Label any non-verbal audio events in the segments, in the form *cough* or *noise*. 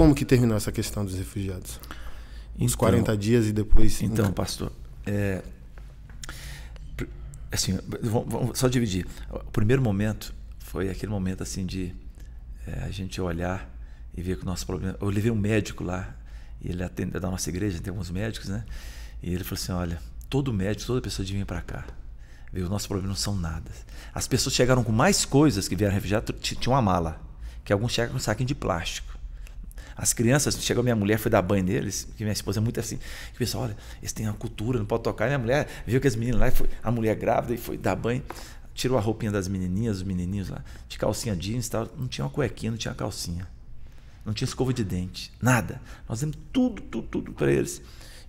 como que terminou essa questão dos refugiados? Então, 40 dias e depois. Então, nunca... pastor, é, assim, vamos, só dividir. O primeiro momento foi aquele momento assim de é, a gente olhar e ver que o nosso problema. Eu levei um médico lá, e ele atende é da nossa igreja, tem alguns médicos, né? E ele falou assim: olha, todo médico, toda pessoa devia vir para cá. Viu? o nosso problema não são nada. As pessoas chegaram com mais coisas que vieram refugiados, tinha uma mala, que alguns chegam com um saquinho de plástico. As crianças, chegou minha mulher, foi dar banho neles, que minha esposa é muito assim. Que pessoal, olha, eles têm uma cultura, não pode tocar. E minha mulher viu que as meninas lá, foi, a mulher grávida e foi dar banho. Tirou a roupinha das menininhas, os menininhos lá, de calcinha jeans e tal. Não tinha uma cuequinha, não tinha calcinha. Não tinha escova de dente, nada. Nós demos tudo, tudo, tudo para eles.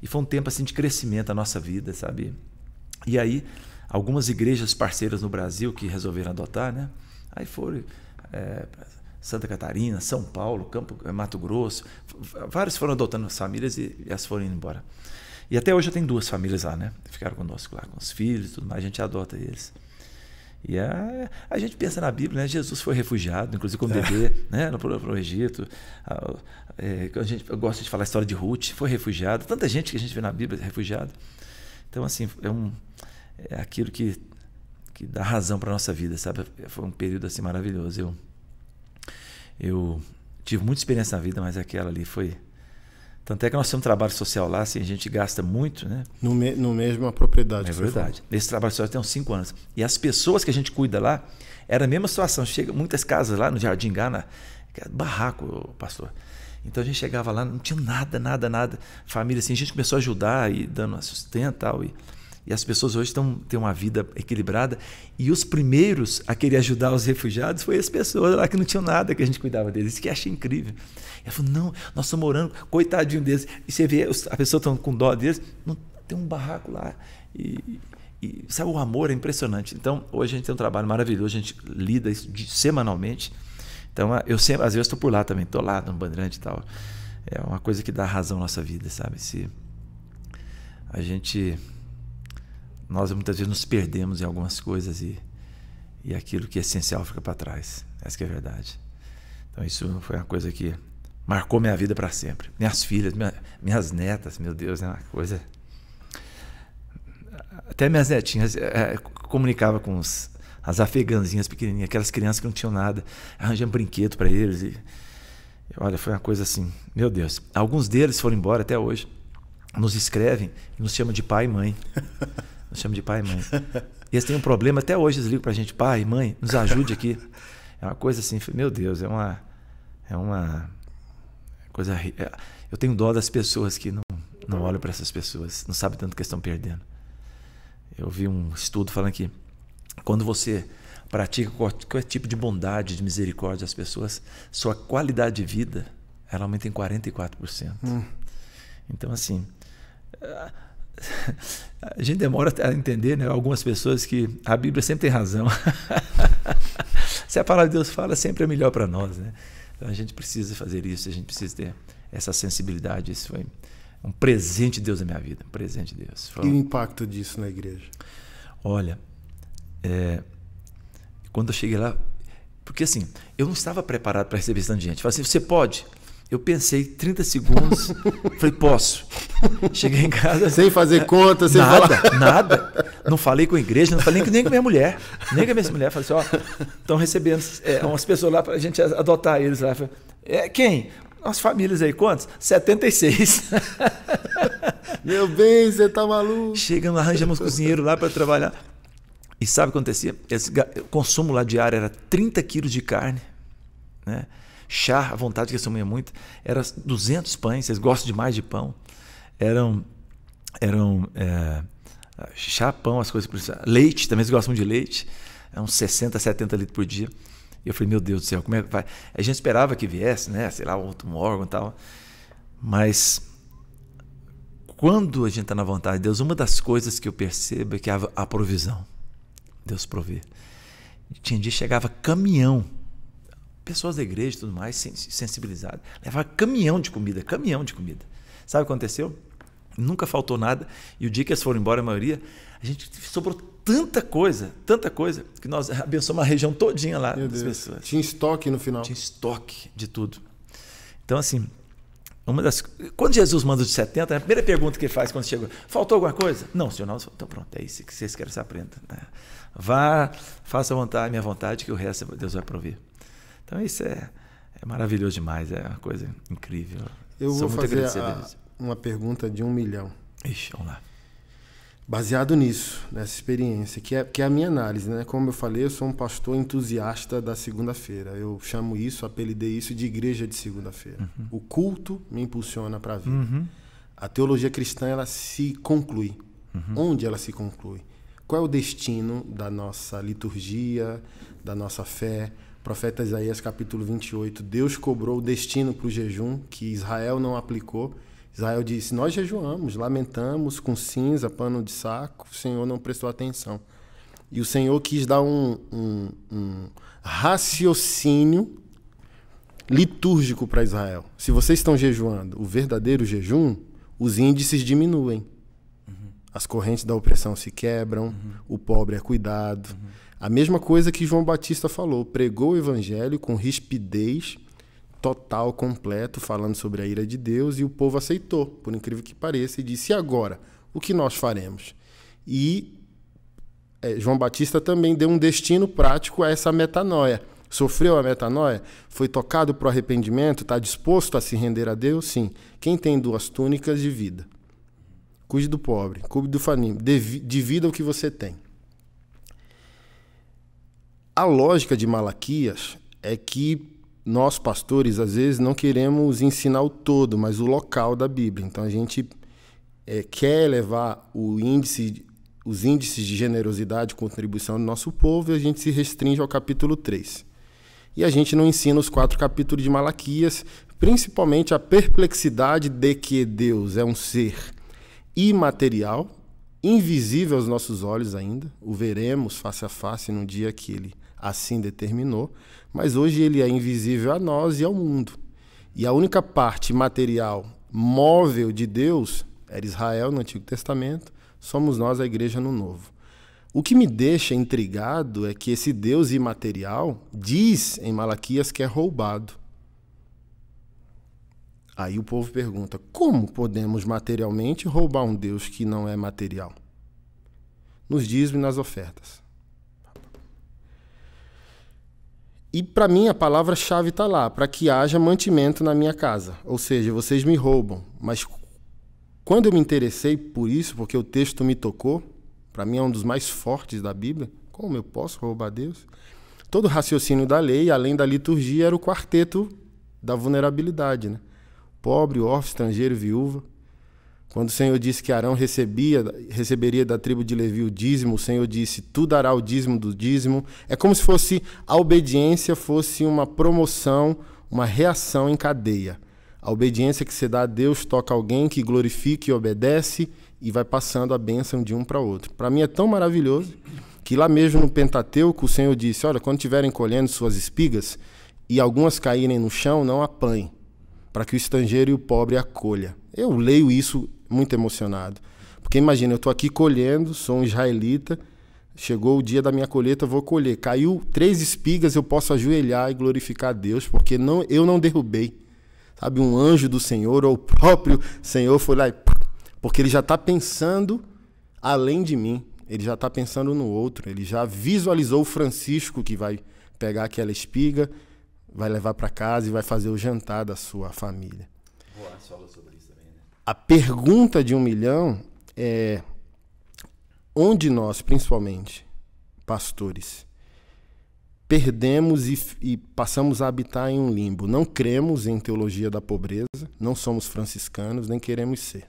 E foi um tempo assim de crescimento a nossa vida, sabe? E aí, algumas igrejas parceiras no Brasil que resolveram adotar, né? Aí foram. É, Santa Catarina, São Paulo, Campo, eh, Mato Grosso. Vários foram adotando as famílias e, elas as foram indo embora. E até hoje eu tenho duas famílias lá, né? Ficaram conosco lá, com os filhos e tudo mais, a gente adota eles. E a, a gente pensa na Bíblia, né? Jesus foi refugiado, inclusive como bebê, é. né? No, o Egito. A, é, a gente gosta de falar a história de Ruth, foi refugiado. Tanta gente que a gente vê na Bíblia refugiada. Então, assim, é, um, é aquilo que, que dá razão para nossa vida, sabe? Foi um período assim maravilhoso. Eu, eu tive muita experiência na vida, mas aquela ali foi. Tanto é que nós temos um trabalho social lá, assim, a gente gasta muito, né? No, me, no mesmo a propriedade. É verdade. Esse trabalho social tem uns 5 anos. E as pessoas que a gente cuida lá, era a mesma situação. Chega muitas casas lá no Jardim Gana, é barraco, pastor. Então a gente chegava lá, não tinha nada, nada, nada. Família assim, a gente começou a ajudar e dando sustento e tal. E e as pessoas hoje estão, têm uma vida equilibrada. E os primeiros a querer ajudar os refugiados foi as pessoas lá que não tinham nada, que a gente cuidava deles. Isso que eu achei incrível. Ela falou: não, nós estamos morando, coitadinho deles. E você vê, a pessoa estão com dó deles, não, tem um barraco lá. E, e sabe, o amor é impressionante. Então, hoje a gente tem um trabalho maravilhoso, a gente lida isso de, semanalmente. Então, eu sempre, às vezes, estou por lá também, estou lá no Bandeirante e tal. É uma coisa que dá razão à nossa vida, sabe? Se a gente nós muitas vezes nos perdemos em algumas coisas e, e aquilo que é essencial fica para trás. Essa é a verdade. Então isso foi uma coisa que marcou minha vida para sempre. Minhas filhas, minha, minhas netas, meu Deus, é uma coisa. Até minhas netinhas é, é comunicava com os, as afegãzinhas pequenininhas, aquelas crianças que não tinham nada, arranjando um brinquedo para eles e olha, foi uma coisa assim, meu Deus. Alguns deles foram embora até hoje, nos escrevem e nos chamam de pai e mãe. *laughs* Eu chamo de pai e mãe. Eles têm um problema, até hoje eles ligam pra gente, pai, mãe, nos ajude aqui. É uma coisa assim, meu Deus, é uma. É uma. Coisa. É, eu tenho dó das pessoas que não, não olham para essas pessoas, não sabem tanto que estão perdendo. Eu vi um estudo falando que quando você pratica qualquer tipo de bondade, de misericórdia às pessoas, sua qualidade de vida ela aumenta em 44%. Hum. Então, assim. É, *laughs* a gente demora a entender, né? Algumas pessoas que a Bíblia sempre tem razão. *laughs* Se a palavra de Deus fala, sempre é melhor para nós, né? Então a gente precisa fazer isso, a gente precisa ter essa sensibilidade. Isso foi um presente de Deus na minha vida, um presente de Deus. Foi... E o impacto disso na igreja? Olha, é... quando eu cheguei lá, porque assim, eu não estava preparado para receber esse gente. falei assim, você pode? Eu pensei 30 segundos, *laughs* falei, posso. Cheguei em casa. Sem fazer conta, sem nada, falar. *laughs* nada. Não falei com a igreja, não falei nem com a minha mulher. Nem com a minha mulher. Falei assim: ó, estão recebendo é, umas pessoas lá para a gente adotar eles lá. Falei, é, quem? As famílias aí, quantos? 76. *laughs* Meu bem, você tá maluco. Chegamos, arranjamos cozinheiro lá para trabalhar. E sabe o que acontecia? Esse, o consumo lá diário era 30 quilos de carne, né? chá, a vontade que essa mulher é muito, era 200 pães, vocês gostam demais de pão, eram, eram é, chá, pão, as coisas, por leite, também eles gostam de leite, É uns 60, 70 litros por dia, e eu falei, meu Deus do céu, como é que vai? A gente esperava que viesse, né, sei lá, outro órgão e tal, mas quando a gente está na vontade de Deus, uma das coisas que eu percebo é que a provisão, Deus provê, tinha dia chegava caminhão, pessoas da igreja e tudo mais sensibilizadas. Levava caminhão de comida, caminhão de comida. Sabe o que aconteceu? Nunca faltou nada. E o dia que eles foram embora, a maioria, a gente sobrou tanta coisa, tanta coisa, que nós abençoamos a região todinha lá Meu das Deus. pessoas. Tinha estoque no final. Tinha estoque de tudo. Então, assim, uma das. Quando Jesus manda os 70, a primeira pergunta que ele faz quando chega, faltou alguma coisa? Não, senhor, não. Então pronto, é isso que vocês querem que aprenda. Né? Vá, faça a vontade, minha vontade, que o resto Deus vai prover. Então isso é, é maravilhoso demais, é uma coisa incrível. Eu Sou vou fazer a, uma pergunta de um milhão. Ixi, vamos lá baseado nisso, nessa experiência, que é, que é a minha análise, né? Como eu falei, eu sou um pastor entusiasta da segunda-feira. Eu chamo isso, apelidei isso de igreja de segunda-feira. Uhum. O culto me impulsiona para a vida. Uhum. A teologia cristã, ela se conclui. Uhum. Onde ela se conclui? Qual é o destino da nossa liturgia, da nossa fé, Profeta Isaías capítulo 28, Deus cobrou o destino para o jejum que Israel não aplicou. Israel disse: Nós jejuamos, lamentamos com cinza, pano de saco, o Senhor não prestou atenção. E o Senhor quis dar um, um, um raciocínio litúrgico para Israel. Se vocês estão jejuando o verdadeiro jejum, os índices diminuem. Uhum. As correntes da opressão se quebram, uhum. o pobre é cuidado. Uhum. A mesma coisa que João Batista falou, pregou o evangelho com rispidez total, completo, falando sobre a ira de Deus e o povo aceitou, por incrível que pareça, e disse: e agora, o que nós faremos? E é, João Batista também deu um destino prático a essa metanoia. Sofreu a metanoia? Foi tocado para o arrependimento? Está disposto a se render a Deus? Sim. Quem tem duas túnicas, de vida, Cuide do pobre, cuide do faminto, divida o que você tem. A lógica de Malaquias é que nós pastores às vezes não queremos ensinar o todo, mas o local da Bíblia. Então a gente é, quer elevar o índice, os índices de generosidade e contribuição do nosso povo e a gente se restringe ao capítulo 3. E a gente não ensina os quatro capítulos de Malaquias, principalmente a perplexidade de que Deus é um ser imaterial, invisível aos nossos olhos ainda, o veremos face a face no dia que ele assim determinou, mas hoje ele é invisível a nós e ao mundo. E a única parte material móvel de Deus era Israel no Antigo Testamento, somos nós a igreja no Novo. O que me deixa intrigado é que esse Deus imaterial diz em Malaquias que é roubado. Aí o povo pergunta: como podemos materialmente roubar um Deus que não é material? Nos dízimos e nas ofertas. E para mim a palavra-chave está lá, para que haja mantimento na minha casa. Ou seja, vocês me roubam. Mas quando eu me interessei por isso, porque o texto me tocou, para mim é um dos mais fortes da Bíblia, como eu posso roubar Deus? Todo o raciocínio da lei, além da liturgia, era o quarteto da vulnerabilidade, né? Pobre, órfão, estrangeiro, viúva. Quando o Senhor disse que Arão recebia, receberia da tribo de Levi o dízimo, o Senhor disse: Tu dará o dízimo do dízimo. É como se fosse a obediência fosse uma promoção, uma reação em cadeia. A obediência que você dá a Deus toca alguém que glorifica e obedece e vai passando a bênção de um para outro. Para mim é tão maravilhoso que lá mesmo no Pentateuco o Senhor disse: Olha, quando estiverem colhendo suas espigas e algumas caírem no chão, não apanhe, para que o estrangeiro e o pobre acolha. Eu leio isso muito emocionado. Porque imagina, eu estou aqui colhendo, sou um israelita, chegou o dia da minha colheita, vou colher. Caiu três espigas, eu posso ajoelhar e glorificar a Deus, porque não, eu não derrubei. Sabe, um anjo do Senhor ou o próprio Senhor foi lá e. Porque ele já está pensando além de mim, ele já está pensando no outro, ele já visualizou o Francisco que vai pegar aquela espiga, vai levar para casa e vai fazer o jantar da sua família. Boa, a pergunta de um milhão é onde nós, principalmente, pastores, perdemos e, e, passamos a habitar em um limbo. Não cremos em teologia da pobreza, não somos franciscanos, nem queremos ser.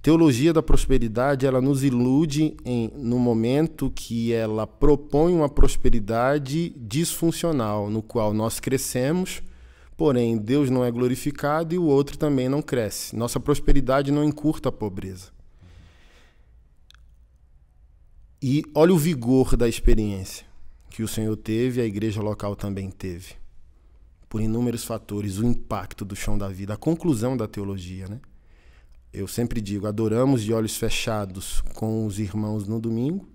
Teologia da prosperidade, ela nos ilude em, no momento que ela propõe uma prosperidade disfuncional, no qual nós crescemos, Porém, Deus não é glorificado e o outro também não cresce. Nossa prosperidade não encurta a pobreza. E olha o vigor da experiência que o Senhor teve e a igreja local também teve. Por inúmeros fatores, o impacto do chão da vida, a conclusão da teologia, né? Eu sempre digo, adoramos de olhos fechados com os irmãos no domingo,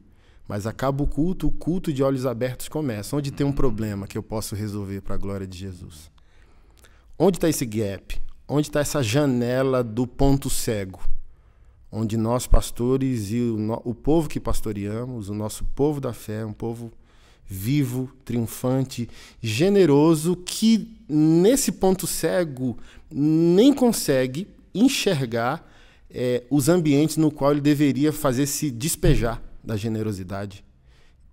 mas acaba o culto, o culto de olhos abertos começa. Onde tem um problema que eu posso resolver para a glória de Jesus? Onde está esse gap? Onde está essa janela do ponto cego? Onde nós, pastores e o, no, o povo que pastoreamos, o nosso povo da fé, um povo vivo, triunfante, generoso, que nesse ponto cego nem consegue enxergar é, os ambientes no qual ele deveria fazer se despejar da generosidade,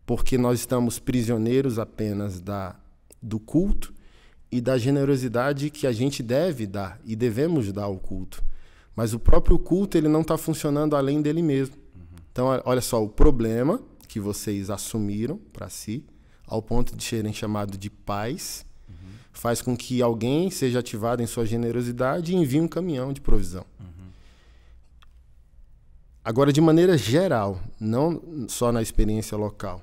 porque nós estamos prisioneiros apenas da do culto e da generosidade que a gente deve dar e devemos dar ao culto. Mas o próprio culto ele não está funcionando além dele mesmo. Uhum. Então, olha só, o problema que vocês assumiram para si, ao ponto de serem chamados de pais, uhum. faz com que alguém seja ativado em sua generosidade e envie um caminhão de provisão. Uhum. Agora, de maneira geral, não só na experiência local,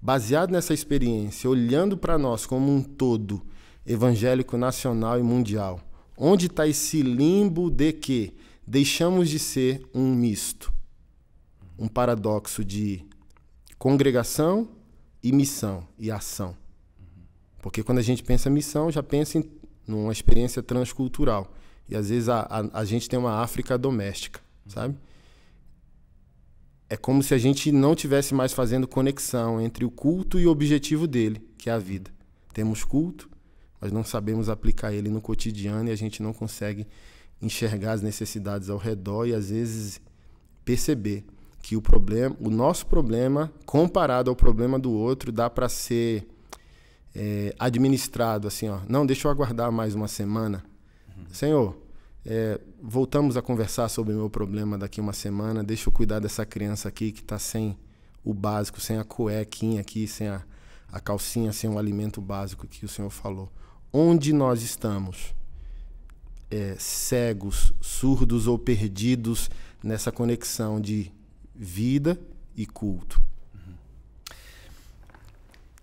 baseado nessa experiência, olhando para nós como um todo evangélico nacional e mundial? Onde está esse limbo de que deixamos de ser um misto, um paradoxo de congregação e missão e ação? Porque quando a gente pensa missão, já pensa em uma experiência transcultural. E às vezes a, a, a gente tem uma África doméstica, sabe? É como se a gente não tivesse mais fazendo conexão entre o culto e o objetivo dele, que é a vida. Temos culto, nós não sabemos aplicar ele no cotidiano e a gente não consegue enxergar as necessidades ao redor e às vezes perceber que o problema, o nosso problema, comparado ao problema do outro, dá para ser é, administrado assim, ó. Não, deixa eu aguardar mais uma semana, uhum. Senhor. É, voltamos a conversar sobre o meu problema daqui uma semana. Deixa eu cuidar dessa criança aqui que está sem o básico, sem a cuequinha aqui, sem a, a calcinha, sem o alimento básico que o Senhor falou onde nós estamos é, cegos, surdos ou perdidos nessa conexão de vida e culto.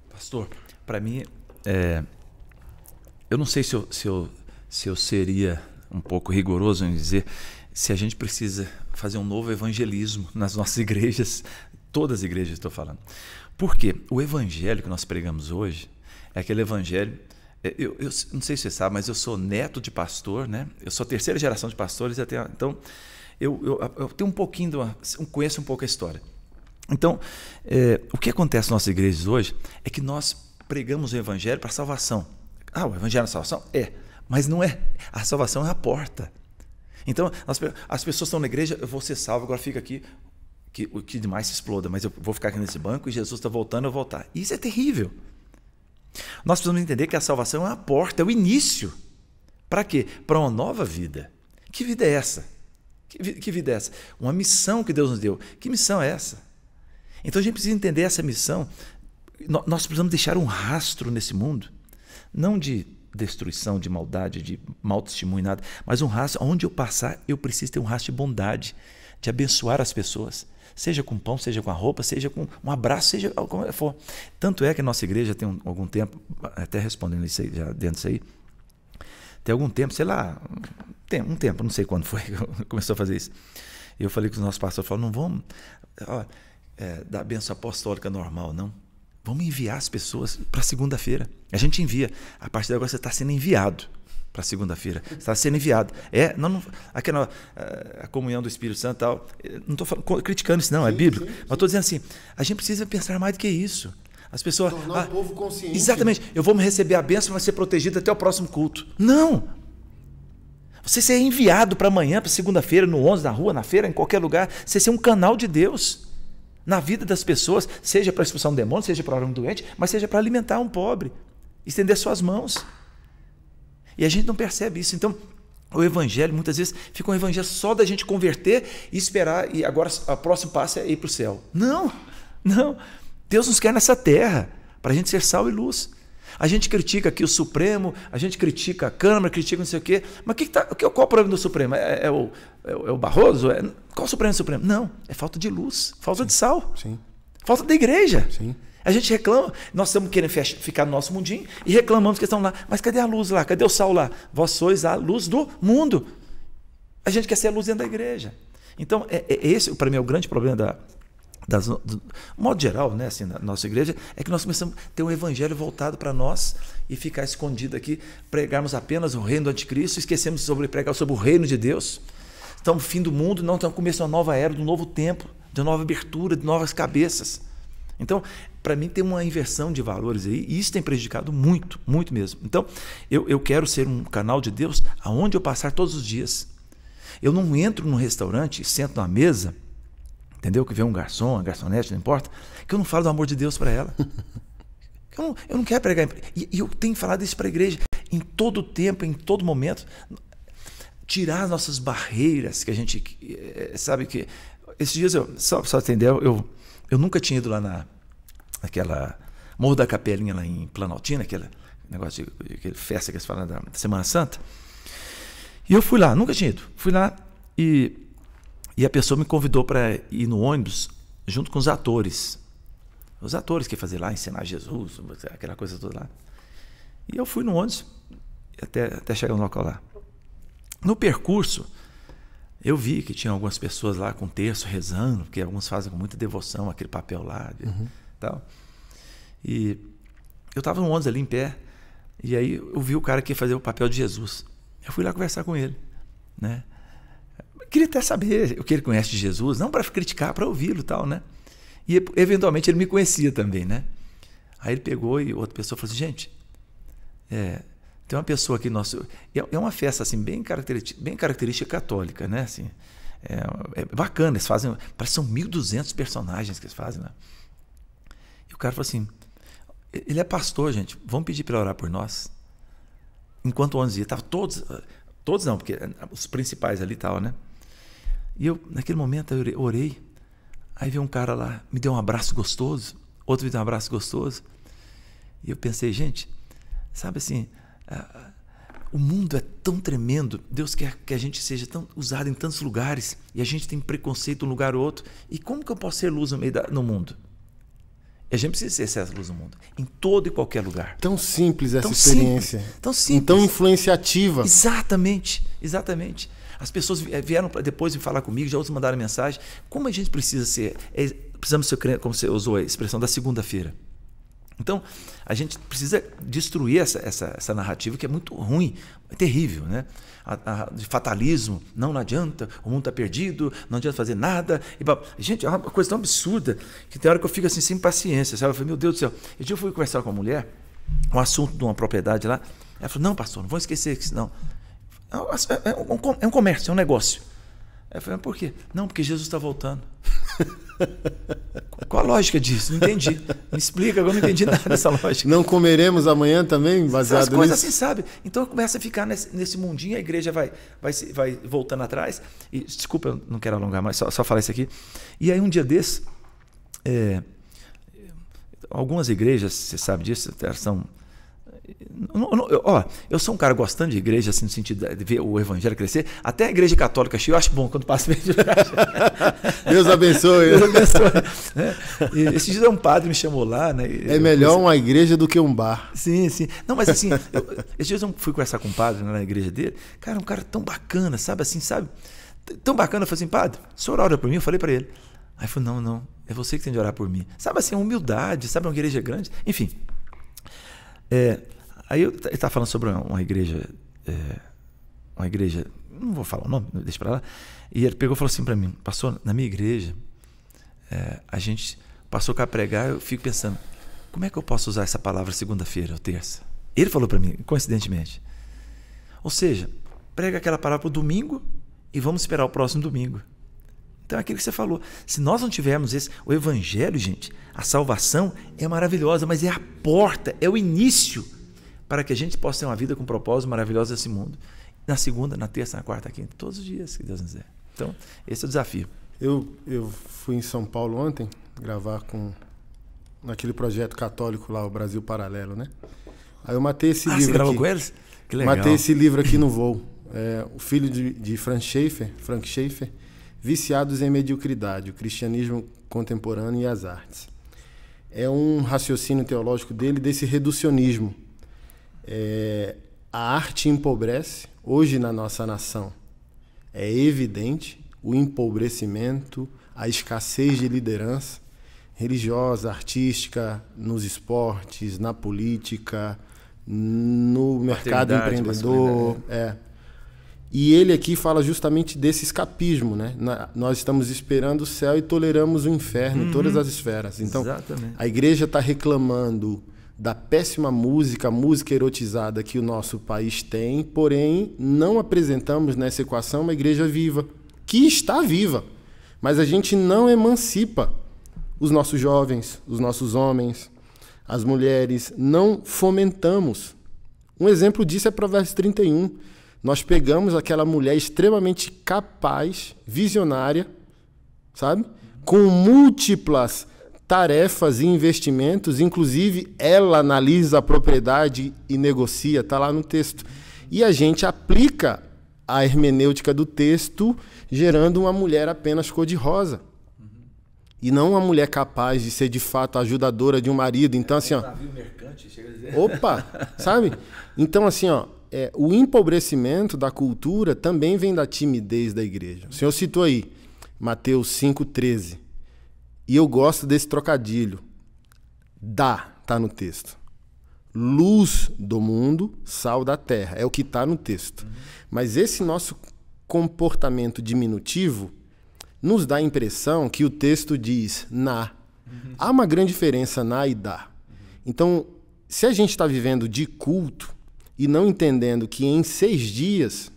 Pastor, para mim, é, eu não sei se eu, se, eu, se eu seria um pouco rigoroso em dizer se a gente precisa fazer um novo evangelismo *laughs* nas nossas igrejas, todas as igrejas estou falando. Porque o evangelho que nós pregamos hoje é aquele evangelho é, eu, eu, não sei se você sabe, mas eu sou neto de pastor, né? Eu sou terceira geração de pastores, então eu, eu, eu, tenho um pouquinho, de uma, conheço um pouco a história. Então, é, o que acontece nas nossas igrejas hoje é que nós pregamos o evangelho para salvação. Ah, o evangelho é salvação? É, mas não é. A salvação é a porta. Então, as, as pessoas estão na igreja, eu vou ser salvo, agora fica aqui, que, o que demais se exploda, mas eu vou ficar aqui nesse banco e Jesus está voltando, eu vou voltar. Isso é terrível. Nós precisamos entender que a salvação é a porta, é o início. Para quê? Para uma nova vida. Que vida é essa? Que, que vida é essa? Uma missão que Deus nos deu. Que missão é essa? Então a gente precisa entender essa missão. Nós precisamos deixar um rastro nesse mundo, não de destruição, de maldade, de mau testemunho, nada, mas um rastro. Onde eu passar, eu preciso ter um rastro de bondade, de abençoar as pessoas. Seja com pão, seja com a roupa, seja com um abraço, seja como for. Tanto é que a nossa igreja tem um, algum tempo, até respondendo isso aí, já dentro disso aí, tem algum tempo, sei lá, um tempo, não sei quando foi *laughs* que começou a fazer isso. Eu falei com os nossos pastores, falou, não vamos ó, é, dar a benção apostólica normal, não. Vamos enviar as pessoas para segunda-feira. A gente envia. A partir de agora você está sendo enviado para segunda-feira. Está sendo enviado. É, não, não aquela é, a, comunhão do Espírito Santo tal. Não estou criticando isso, não, é bíblico. Sim, sim, Mas estou dizendo assim: a gente precisa pensar mais do que isso. As pessoas. Tornar ah, o povo consciente. Exatamente. Eu vou me receber a bênção, mas ser protegido até o próximo culto. Não! Você ser enviado para amanhã, para segunda-feira, no 11, na rua, na feira, em qualquer lugar. Você ser um canal de Deus na vida das pessoas, seja para expulsar um demônio, seja para um doente, mas seja para alimentar um pobre. Estender suas mãos. E a gente não percebe isso. Então, o evangelho muitas vezes fica um evangelho só da gente converter e esperar e agora o próximo passo é ir para o céu. Não, não. Deus nos quer nessa terra para a gente ser sal e luz. A gente critica aqui o Supremo, a gente critica a Câmara, critica não sei o quê. Mas que que tá, qual é o problema do Supremo? É, é, o, é o, é Barroso? É, qual o Supremo é o Supremo? Não, é falta de luz, falta Sim. de sal. Sim. Falta da igreja. Sim. A gente reclama, nós estamos querendo ficar no nosso mundinho e reclamamos que estão lá. Mas cadê a luz lá? Cadê o sal lá? Vós sois a luz do mundo. A gente quer ser a luz dentro da igreja. Então, é, é, é esse, para mim, é o grande problema da. Das, do modo geral, né, assim, na nossa igreja, é que nós começamos a ter um evangelho voltado para nós e ficar escondido aqui, pregarmos apenas o reino do anticristo, esquecemos sobre pregar sobre o reino de Deus. Estamos no fim do mundo, não estamos de uma nova era, de um novo tempo, de uma nova abertura, de novas cabeças. Então, para mim tem uma inversão de valores aí, e isso tem prejudicado muito, muito mesmo. Então, eu, eu quero ser um canal de Deus aonde eu passar todos os dias. Eu não entro num restaurante, sento na mesa, entendeu? Que vem um garçom, uma garçonete, não importa, que eu não falo do amor de Deus para ela. *laughs* Eu não, eu não quero pregar. E, e eu tenho falado isso para a igreja em todo tempo, em todo momento. Tirar as nossas barreiras que a gente eh, sabe que. Esses dias eu. Só, só atender eu, eu nunca tinha ido lá na, naquela Morro da Capelinha lá em Planaltina, aquele negócio de aquele festa que eles falam da Semana Santa. E eu fui lá, nunca tinha ido. Fui lá e, e a pessoa me convidou para ir no ônibus junto com os atores. Os atores que fazer lá, ensinar Jesus, aquela coisa toda lá. E eu fui no ônibus até, até chegar no local lá. No percurso, eu vi que tinha algumas pessoas lá com terço rezando, porque alguns fazem com muita devoção aquele papel lá. uhum tal. E eu estava no ônibus ali em pé, e aí eu vi o cara que ia fazer o papel de Jesus. Eu fui lá conversar com ele, né? queria até saber o que ele conhece de Jesus, não para criticar, para ouvi-lo tal, né? E eventualmente ele me conhecia também, né? Aí ele pegou e outra pessoa falou assim: gente, é, tem uma pessoa aqui nosso. É, é uma festa assim bem característica, bem característica católica, né? Assim, é, é bacana, eles fazem. Parece que são 1.200 personagens que eles fazem, né? cara falou assim: ele é pastor, gente, vamos pedir para ele orar por nós? Enquanto o ônibus ia, estavam todos, todos não, porque eh, os principais ali estavam, né? E eu, naquele momento, eu orei. Aí veio um cara lá, me deu um abraço gostoso, outro me deu um abraço gostoso. E eu pensei, gente, sabe assim, uh, o mundo é tão tremendo, Deus quer que a gente seja tão usado em tantos lugares, e a gente tem preconceito um lugar ou outro. E como que eu posso ser luz no meio no mundo? a gente precisa ser essa luz do mundo, em todo e qualquer lugar. Tão simples essa tão experiência. Simples, tão simples. Tão influenciativa. Exatamente, exatamente. As pessoas eh, vieram depois de falar comigo, já outros mandaram mensagem. Como a gente precisa ser? Eh, precisamos ser, como você usou a expressão, da segunda-feira. Então, a gente precisa destruir essa, essa, essa, narrativa que é muito ruim, é terrível, né? A, a, de fatalismo, não, não adianta, o mundo está perdido, não adianta fazer nada. E, gente, é uma coisa tão absurda que tem hora que eu fico assim sem paciência, sabe? Eu falei, meu Deus do céu. Esse dia eu fui conversar com uma mulher, um assunto de uma propriedade lá. Ela falou, não, pastor, não vou esquecer que não. É, é, é, é um comércio, é um negócio. Eu falei, mas por quê? Não, porque Jesus está voltando. *laughs* Qual a lógica disso? Não entendi. Me explica, eu não entendi nada dessa lógica. Não comeremos amanhã também, baseado As coisas nisso? assim, sabe? Então começa a ficar nesse, nesse mundinho, a igreja vai, vai, vai voltando atrás. E, desculpa, eu não quero alongar, mas só, só falar isso aqui. E aí um dia desse, é, algumas igrejas, você sabe disso, são não, não, eu, ó, eu sou um cara gostando de igreja, assim, no sentido de ver o evangelho crescer. Até a igreja católica cheia, eu acho bom quando passa *laughs* meio de Deus abençoe. Deus abençoe. Né? Esse dia um padre me chamou lá, né? É melhor pensei... uma igreja do que um bar. Sim, sim. Não, mas assim, eu, esses dias eu fui conversar com um padre né, na igreja dele. Cara, um cara tão bacana, sabe assim, sabe? Tão bacana, eu falei assim, padre, o senhor ora por mim? Eu falei para ele. Aí ele falou, não, não, é você que tem de orar por mim. Sabe assim, humildade, sabe, uma igreja grande. Enfim, é, aí eu estava tá falando sobre uma igreja, é, uma igreja, não vou falar o nome, deixa para lá. E ele pegou e falou assim para mim, passou na minha igreja, é, a gente passou cá a pregar, eu fico pensando, como é que eu posso usar essa palavra segunda-feira ou terça? Ele falou para mim, coincidentemente. Ou seja, prega aquela palavra para o domingo e vamos esperar o próximo domingo. Então é aquilo que você falou. Se nós não tivermos esse, o evangelho, gente, a salvação é maravilhosa, mas é a porta, é o início para que a gente possa ter uma vida com propósito maravilhoso nesse mundo. Na segunda, na terça, na quarta, na quinta, todos os dias, Que Deus nos quiser. Então, esse é o desafio. Eu, eu fui em São Paulo ontem gravar com naquele projeto católico lá, o Brasil Paralelo, né? Aí eu matei esse ah, livro. Você gravou aqui. com eles? Que legal. Matei esse livro aqui no voo. É, o filho de, de Frank Schaefer, Frank Schaeffer, Viciados em Mediocridade, o Cristianismo Contemporâneo e as Artes. É um raciocínio teológico dele desse reducionismo. É, a arte empobrece hoje na nossa nação. É evidente o empobrecimento, a escassez de liderança religiosa, artística, nos esportes, na política, no mercado empreendedor. É. E ele aqui fala justamente desse escapismo, né? Na, nós estamos esperando o céu e toleramos o inferno, uhum. todas as esferas. Então, Exatamente. a igreja está reclamando da péssima música, música erotizada que o nosso país tem, porém não apresentamos nessa equação uma igreja viva, que está viva, mas a gente não emancipa os nossos jovens, os nossos homens, as mulheres, não fomentamos. Um exemplo disso é Provérbios 31 nós pegamos aquela mulher extremamente capaz, visionária, sabe? Com múltiplas tarefas e investimentos, inclusive ela analisa a propriedade e negocia, está lá no texto. E a gente aplica a hermenêutica do texto, gerando uma mulher apenas cor-de-rosa. E não uma mulher capaz de ser de fato ajudadora de um marido. Então, assim, ó. Tá Opa! Sabe? Então, assim, ó, é, o empobrecimento da cultura também vem da timidez da igreja. O Senhor citou aí Mateus 5,13. E eu gosto desse trocadilho. Dá, está no texto. Luz do mundo, sal da terra. É o que está no texto. Uhum. Mas esse nosso comportamento diminutivo nos dá a impressão que o texto diz na. Uhum. Há uma grande diferença na e dá. Uhum. Então, se a gente está vivendo de culto, e não entendendo que em seis dias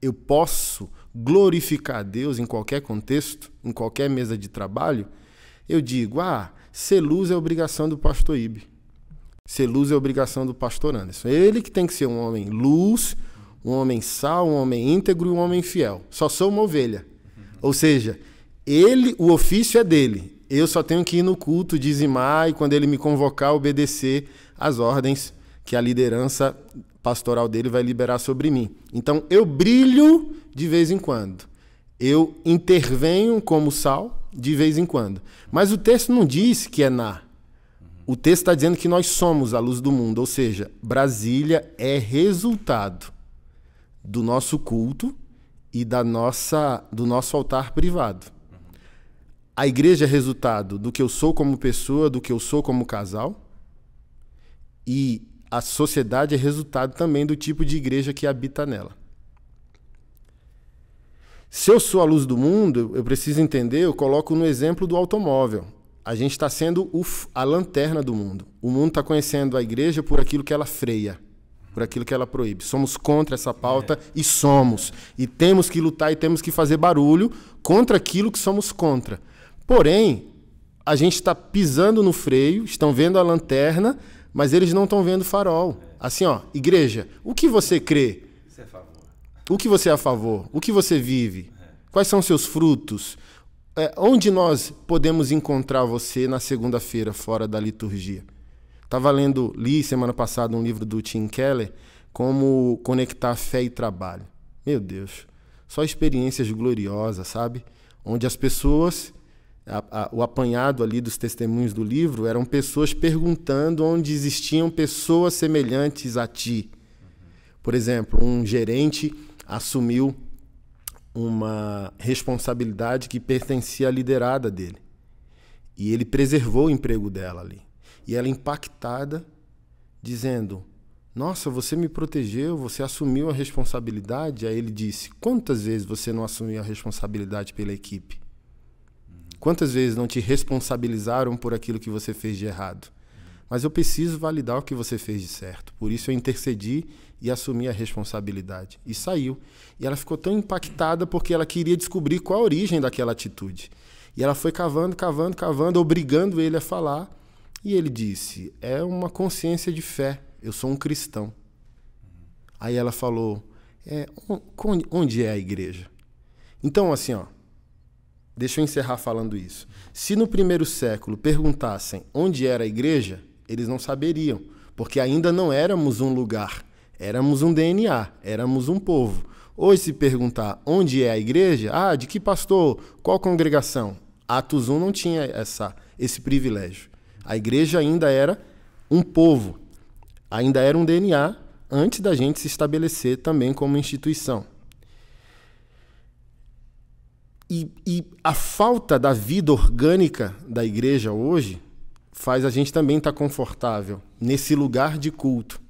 eu posso glorificar a Deus em qualquer contexto, em qualquer mesa de trabalho, eu digo: ah, ser luz é obrigação do pastor Ibe. Ser luz é obrigação do pastor Anderson. Ele que tem que ser um homem luz, um homem sal, um homem íntegro e um homem fiel. Só sou uma ovelha. Uhum. Ou seja, ele, o ofício é dele. Eu só tenho que ir no culto, dizimar e quando ele me convocar, obedecer às ordens que a liderança pastoral dele vai liberar sobre mim. Então eu brilho de vez em quando. Eu intervenho como sal de vez em quando. Mas o texto não diz que é na. O texto está dizendo que nós somos a luz do mundo, ou seja, Brasília é resultado do nosso culto e da nossa, do nosso altar privado. A igreja é resultado do que eu sou como pessoa, do que eu sou como casal. E a sociedade é resultado também do tipo de igreja que habita nela. Se eu sou a luz do mundo, eu preciso entender, eu coloco no exemplo do automóvel. A gente está sendo a lanterna do mundo. O mundo está conhecendo a igreja por aquilo que ela freia, por aquilo que ela proíbe. Somos contra essa pauta é. e somos. E temos que lutar e temos que fazer barulho contra aquilo que somos contra. Porém, a gente está pisando no freio, estão vendo a lanterna, mas eles não estão vendo farol. Assim, ó, igreja, o que você crê? É o que você é a favor? O que você vive? Quais são seus frutos? É, onde nós podemos encontrar você na segunda-feira, fora da liturgia? Estava lendo, li semana passada um livro do Tim Keller, Como Conectar Fé e Trabalho. Meu Deus, só experiências gloriosas, sabe? Onde as pessoas a, a, o apanhado ali dos testemunhos do livro eram pessoas perguntando onde existiam pessoas semelhantes a ti. Por exemplo, um gerente assumiu uma responsabilidade que pertencia à liderada dele. E ele preservou o emprego dela ali. E ela impactada, dizendo: Nossa, você me protegeu, você assumiu a responsabilidade. Aí ele disse: Quantas vezes você não assumiu a responsabilidade pela equipe? Quantas vezes não te responsabilizaram por aquilo que você fez de errado? Mas eu preciso validar o que você fez de certo. Por isso eu intercedi e assumi a responsabilidade. E saiu. E ela ficou tão impactada porque ela queria descobrir qual a origem daquela atitude. E ela foi cavando, cavando, cavando, obrigando ele a falar. E ele disse: É uma consciência de fé. Eu sou um cristão. Aí ela falou: é, Onde é a igreja? Então, assim, ó Deixa eu encerrar falando isso. Se no primeiro século perguntassem onde era a igreja, eles não saberiam, porque ainda não éramos um lugar, éramos um DNA, éramos um povo. Hoje, se perguntar onde é a igreja, ah, de que pastor, qual congregação? Atos 1 não tinha essa, esse privilégio. A igreja ainda era um povo, ainda era um DNA antes da gente se estabelecer também como instituição. E, e a falta da vida orgânica da igreja hoje faz a gente também estar tá confortável nesse lugar de culto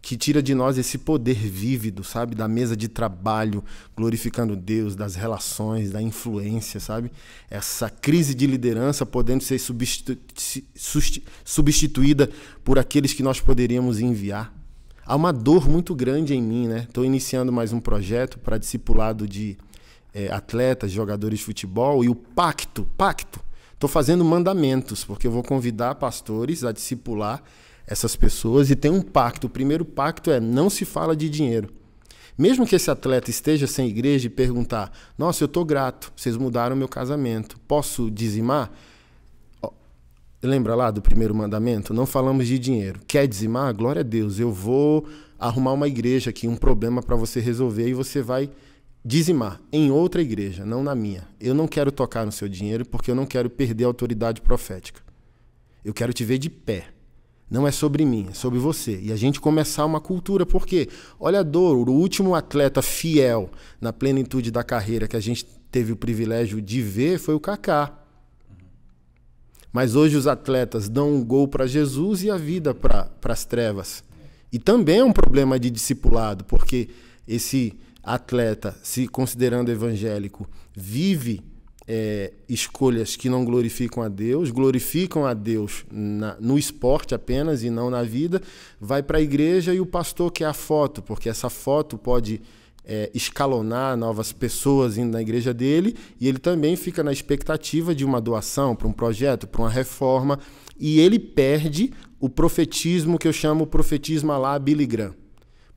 que tira de nós esse poder vívido, sabe, da mesa de trabalho, glorificando Deus, das relações, da influência, sabe? Essa crise de liderança podendo ser substituída por aqueles que nós poderíamos enviar. Há uma dor muito grande em mim, né? Estou iniciando mais um projeto para discipulado de é, atletas, jogadores de futebol e o pacto, pacto. Estou fazendo mandamentos, porque eu vou convidar pastores a discipular essas pessoas e tem um pacto. O primeiro pacto é não se fala de dinheiro. Mesmo que esse atleta esteja sem igreja e perguntar: Nossa, eu estou grato, vocês mudaram meu casamento, posso dizimar? Lembra lá do primeiro mandamento? Não falamos de dinheiro. Quer dizimar? Glória a Deus, eu vou arrumar uma igreja aqui, um problema para você resolver e você vai dizimar em outra igreja, não na minha. Eu não quero tocar no seu dinheiro porque eu não quero perder a autoridade profética. Eu quero te ver de pé. Não é sobre mim, é sobre você. E a gente começar uma cultura, porque, olha, Douro, o último atleta fiel na plenitude da carreira que a gente teve o privilégio de ver foi o Kaká. Mas hoje os atletas dão um gol para Jesus e a vida para as trevas. E também é um problema de discipulado, porque esse atleta, se considerando evangélico, vive é, escolhas que não glorificam a Deus, glorificam a Deus na, no esporte apenas e não na vida, vai para a igreja e o pastor quer a foto, porque essa foto pode é, escalonar novas pessoas indo na igreja dele e ele também fica na expectativa de uma doação para um projeto, para uma reforma e ele perde o profetismo que eu chamo profetismo lá Billy Graham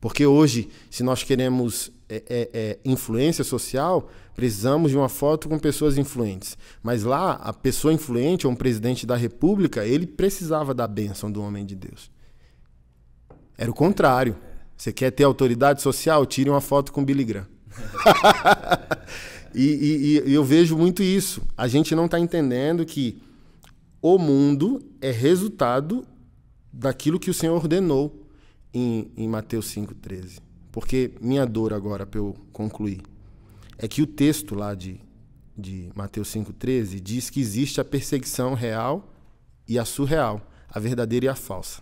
porque hoje, se nós queremos é, é, é, influência social, precisamos de uma foto com pessoas influentes. Mas lá, a pessoa influente, ou um presidente da república, ele precisava da bênção do homem de Deus. Era o contrário. Você quer ter autoridade social? Tire uma foto com Billy Graham. *laughs* e, e, e eu vejo muito isso. A gente não está entendendo que o mundo é resultado daquilo que o Senhor ordenou em, em Mateus 5,13. Porque minha dor agora, para eu concluir, é que o texto lá de, de Mateus 5,13 diz que existe a perseguição real e a surreal, a verdadeira e a falsa.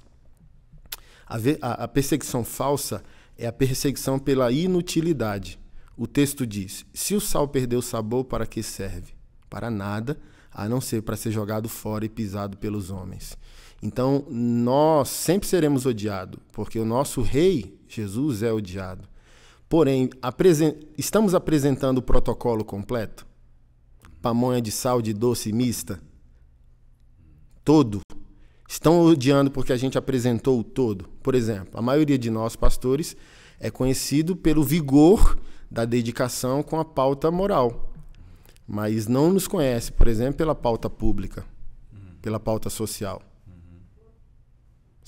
A, ver, a, a perseguição falsa é a perseguição pela inutilidade. O texto diz: se o sal perdeu o sabor, para que serve? Para nada, a não ser para ser jogado fora e pisado pelos homens. Então, nós sempre seremos odiados, porque o nosso rei, Jesus, é odiado. Porém, apresen estamos apresentando o protocolo completo? Pamonha de sal, de doce mista? Todo. Estão odiando porque a gente apresentou o todo. Por exemplo, a maioria de nós, pastores, é conhecido pelo vigor da dedicação com a pauta moral. Mas não nos conhece, por exemplo, pela pauta pública, pela pauta social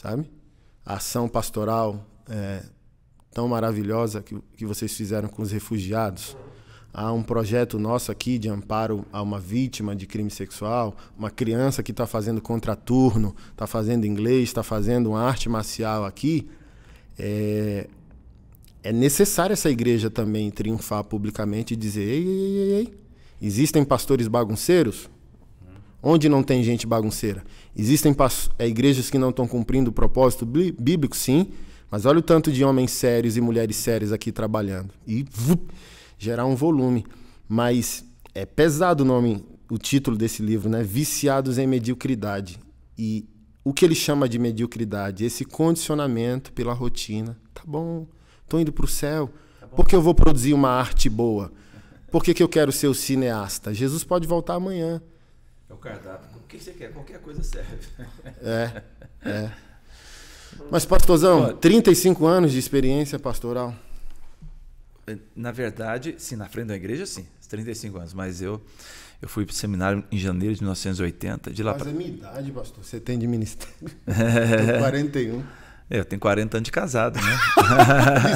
sabe? A ação pastoral é, tão maravilhosa que, que vocês fizeram com os refugiados. Há um projeto nosso aqui de amparo a uma vítima de crime sexual, uma criança que está fazendo contraturno, está fazendo inglês, está fazendo uma arte marcial aqui. É, é necessário essa igreja também triunfar publicamente e dizer: ei, ei, ei, ei, existem pastores bagunceiros? Onde não tem gente bagunceira? Existem é, igrejas que não estão cumprindo o propósito bíblico, sim, mas olha o tanto de homens sérios e mulheres sérias aqui trabalhando. E vup, gerar um volume. Mas é pesado o nome, o título desse livro, né? Viciados em Mediocridade. E o que ele chama de mediocridade? Esse condicionamento pela rotina. Tá bom, tô indo para o céu. Tá Por que eu vou produzir uma arte boa? Por que, que eu quero ser o cineasta? Jesus pode voltar amanhã. É o cardápio. O que você quer? Qualquer coisa serve. É, é. Mas, pastorzão, Olha, 35 anos de experiência pastoral. É, na verdade, sim, na frente da igreja, sim, 35 anos. Mas eu, eu fui para o seminário em janeiro de 1980. De lá Mas pra... é minha idade, pastor. Você tem de ministério. *laughs* É. 41. eu tenho 40 anos de casado, né? *laughs*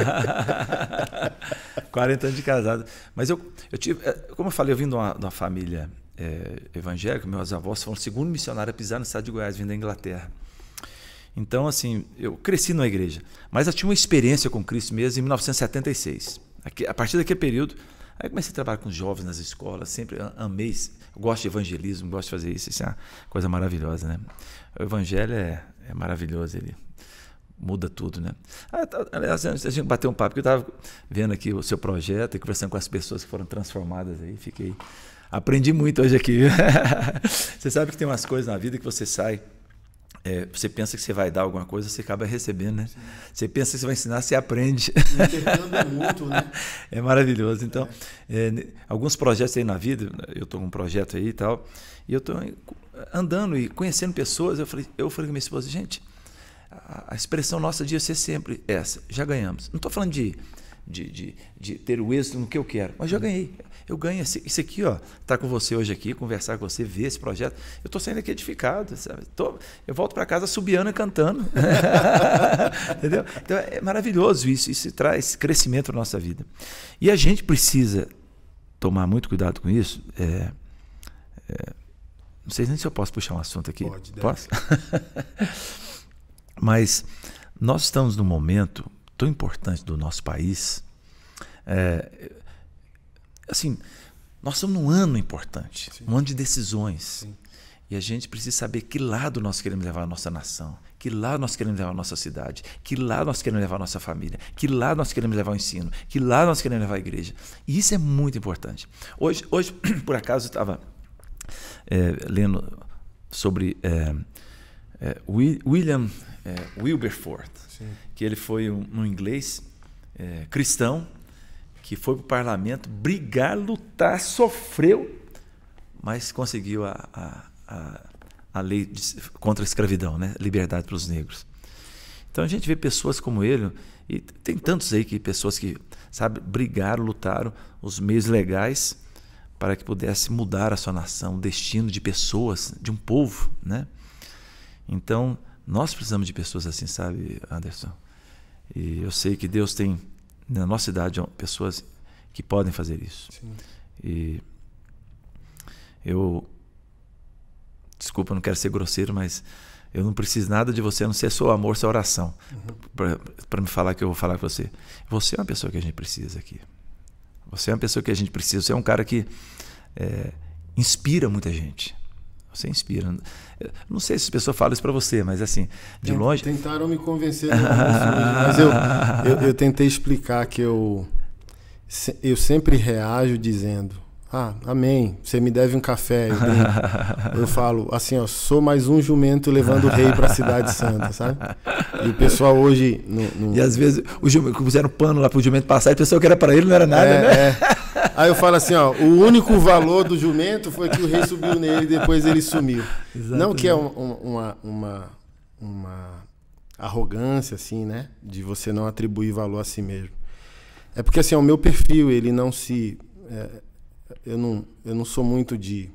Desculpa. 40 *laughs* anos de casado. Mas eu, eu tive. É, como eu falei, eu vim de uma, de uma família é, evangélico, meus avós foram o segundo missionário a pisar no estado de Goiás, vindo da Inglaterra. Então, assim, eu cresci na igreja, mas eu tinha uma experiência com Cristo mesmo em 1976. Aqui, a partir daquele período, aí comecei a trabalhar com jovens nas escolas, sempre amei, gosto de evangelismo, gosto de fazer isso, isso é uma coisa maravilhosa, né? O evangelho é, é maravilhoso, ele muda tudo, né? Ah, tá, aliás, a gente bateu um papo, que eu estava vendo aqui o seu projeto e conversando com as pessoas que foram transformadas aí, fiquei Aprendi muito hoje aqui. *laughs* você sabe que tem umas coisas na vida que você sai. É, você pensa que você vai dar alguma coisa, você acaba recebendo, né? Sim. Você pensa que você vai ensinar, você aprende. é muito, né? *laughs* É maravilhoso. Então, é. É, alguns projetos aí na vida, eu estou com um projeto aí e tal, e eu estou andando e conhecendo pessoas. Eu falei, eu falei com minha esposa, gente, a, a expressão nossa de ser sempre é essa: já ganhamos. Não estou falando de, de, de, de ter o êxito no que eu quero, mas já uhum. ganhei eu ganho esse, isso aqui, ó, tá com você hoje aqui, conversar com você, ver esse projeto. Eu estou saindo aqui edificado, sabe? Tô, eu volto para casa subiando e cantando. *laughs* Entendeu? Então é maravilhoso isso, isso traz crescimento na nossa vida. E a gente precisa tomar muito cuidado com isso. É, é, não sei nem se eu posso puxar um assunto aqui. Pode, deve. posso? *laughs* Mas nós estamos num momento tão importante do nosso país. É, assim, nós estamos num ano importante, Sim. um ano de decisões. Sim. E a gente precisa saber que lado nós queremos levar a nossa nação, que lado nós queremos levar a nossa cidade, que lado nós queremos levar a nossa família, que lado nós queremos levar o ensino, que lado nós queremos levar a igreja. E isso é muito importante. Hoje, hoje *clears throat* por acaso, eu estava é, eh, lendo sobre é, é, William Wilberforth, Sim. que ele foi um, um inglês cristão, que foi para o parlamento brigar, lutar, sofreu, mas conseguiu a, a, a, a lei de, contra a escravidão, né? liberdade para os negros. Então a gente vê pessoas como ele, e tem tantos aí que pessoas que, sabe, brigaram, lutaram os meios legais para que pudesse mudar a sua nação, o destino de pessoas, de um povo, né? Então, nós precisamos de pessoas assim, sabe, Anderson? E eu sei que Deus tem na nossa cidade pessoas que podem fazer isso. Sim. E eu desculpa, não quero ser grosseiro, mas eu não preciso nada de você, a não ser seu amor, sua oração, uhum. para me falar que eu vou falar com você. Você é uma pessoa que a gente precisa aqui. Você é uma pessoa que a gente precisa. Você é um cara que é, inspira muita gente. Você inspira. Não sei se as pessoas falam isso para você, mas assim, de longe. Tentaram me convencer, mas eu, *laughs* eu, eu, tentei explicar que eu, eu sempre reajo dizendo: Ah, amém, você me deve um café. Eu, *laughs* eu falo assim: ó, sou mais um jumento levando o rei para a Cidade Santa, sabe? E o pessoal hoje. No, no... E às vezes, o jumento, puseram pano lá para o jumento passar e o pessoal que era para ele não era nada, é, né? É. Aí eu falo assim, ó, o único valor do jumento foi que o rei subiu nele e depois ele sumiu. Exatamente. Não que é um, uma, uma, uma arrogância, assim, né? De você não atribuir valor a si mesmo. É porque, assim, é o meu perfil, ele não se... É, eu, não, eu não sou muito de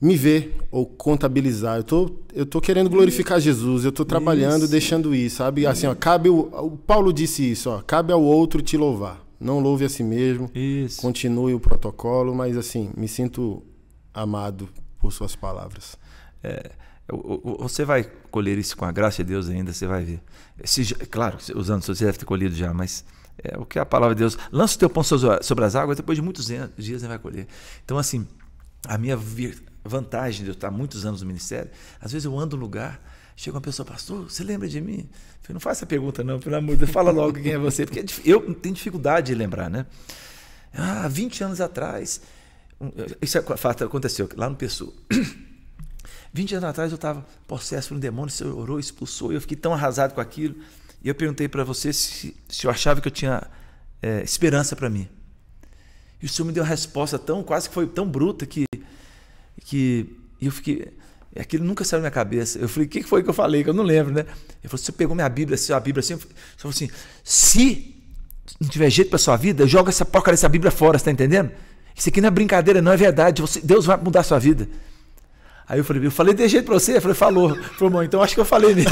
me ver ou contabilizar. Eu tô, eu tô querendo glorificar Jesus, eu tô trabalhando, isso. deixando ir, sabe? Assim, ó, cabe o, o Paulo disse isso, ó, cabe ao outro te louvar não louve a si mesmo, Isso. continue o protocolo, mas assim, me sinto amado por suas palavras. É, você vai colher isso com a graça de Deus ainda, você vai ver. Se, claro, os anos você deve ter colhido já, mas é, o que é a palavra de Deus? Lança o teu pão sobre as águas, depois de muitos dias você vai colher. Então, assim, a minha vantagem de eu estar muitos anos no ministério, às vezes eu ando no lugar Chega uma pessoa, pastor, você lembra de mim? Eu falei, não faça essa pergunta, não, pelo amor de Deus, fala logo quem é você, porque é eu tenho dificuldade de lembrar, né? Ah, 20 anos atrás, isso é aconteceu lá no Pessoa. *coughs* 20 anos atrás eu estava possesso por um demônio, o senhor orou, expulsou, e eu fiquei tão arrasado com aquilo. E eu perguntei para você se, se eu achava que eu tinha é, esperança para mim. E o senhor me deu uma resposta tão, quase que foi tão bruta que, que eu fiquei. E aquilo nunca saiu da minha cabeça. Eu falei, o que foi que eu falei? Que eu não lembro, né? Ele falou, você pegou minha Bíblia, sua assim, a Bíblia assim. Eu falei assim, se não tiver jeito para sua vida, joga essa porcaria dessa Bíblia fora, você tá entendendo? Isso aqui não é brincadeira, não é verdade. Você, Deus vai mudar a sua vida. Aí eu falei, eu falei de jeito para você? Eu falei, falou. Falou, então acho que eu falei mesmo.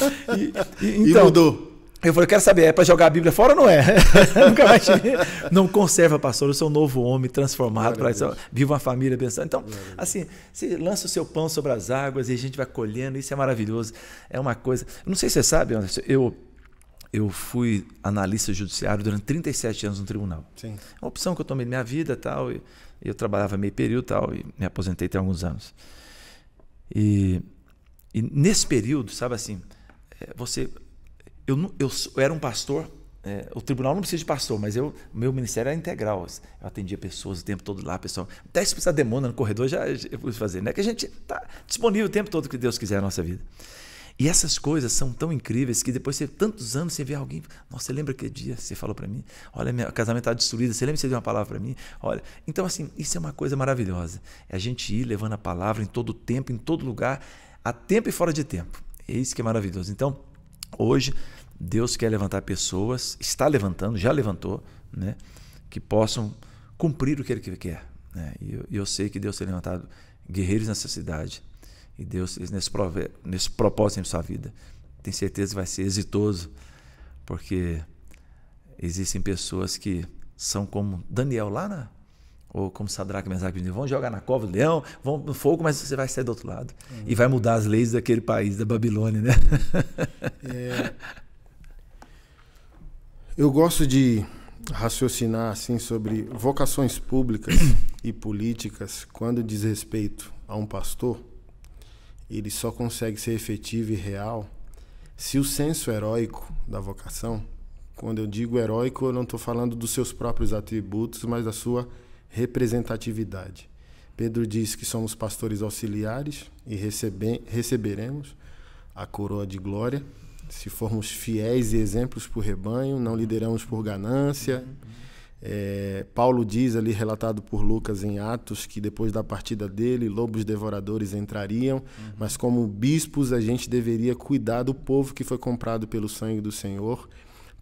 *laughs* e, e, então, e mudou. Eu falei, eu quero saber, é para jogar a Bíblia fora ou não é? *laughs* Nunca mais tive. Não conserva, pastor, eu sou um novo homem transformado, para vivo uma família abençoada. Então, assim, você lança o seu pão sobre as águas e a gente vai colhendo, isso é maravilhoso. É uma coisa. Não sei se você sabe, Anderson, eu, eu fui analista judiciário durante 37 anos no tribunal. Sim. É uma opção que eu tomei na minha vida tal, e eu trabalhava meio período tal, e me aposentei tem alguns anos. E, e nesse período, sabe assim, é, você eu, eu, eu era um pastor é, o tribunal não precisa de pastor, mas eu, meu ministério era integral. Eu atendia pessoas o tempo todo lá, pessoal. Até se precisar demanda no corredor, já eu pude fazer. é que a gente está disponível o tempo todo que Deus quiser na nossa vida. E essas coisas são tão incríveis que depois de tantos anos você vê alguém, nossa, você lembra aquele dia você falou para mim? Olha, meu casamento está destruído, você lembra que você deu uma palavra para mim? Olha, então assim, isso é uma coisa maravilhosa. É a gente ir levando a palavra em todo tempo, em todo lugar, a tempo e fora de tempo. É isso que é maravilhoso. Então, hoje Deus quer levantar pessoas, está levantando, já levantou, né? que possam cumprir o que Ele quer. Né? E eu, eu sei que Deus tem levantado guerreiros nessa cidade. E Deus, nesse, prove, nesse propósito em sua vida, tem certeza que vai ser exitoso, porque existem pessoas que são como Daniel lá na, ou como Sadraque, Mesaque e vão jogar na cova do leão, vão no fogo, mas você vai sair do outro lado. Uhum. E vai mudar as leis daquele país, da Babilônia, né? Uhum. *laughs* É, eu gosto de raciocinar assim sobre vocações públicas e políticas quando diz respeito a um pastor. Ele só consegue ser efetivo e real se o senso heróico da vocação. Quando eu digo heróico, eu não estou falando dos seus próprios atributos, mas da sua representatividade. Pedro diz que somos pastores auxiliares e recebe, receberemos a coroa de glória se formos fiéis e exemplos para o rebanho, não uhum. lideramos por ganância. Uhum. É, Paulo diz ali, relatado por Lucas em Atos, que depois da partida dele, lobos devoradores entrariam, uhum. mas como bispos a gente deveria cuidar do povo que foi comprado pelo sangue do Senhor.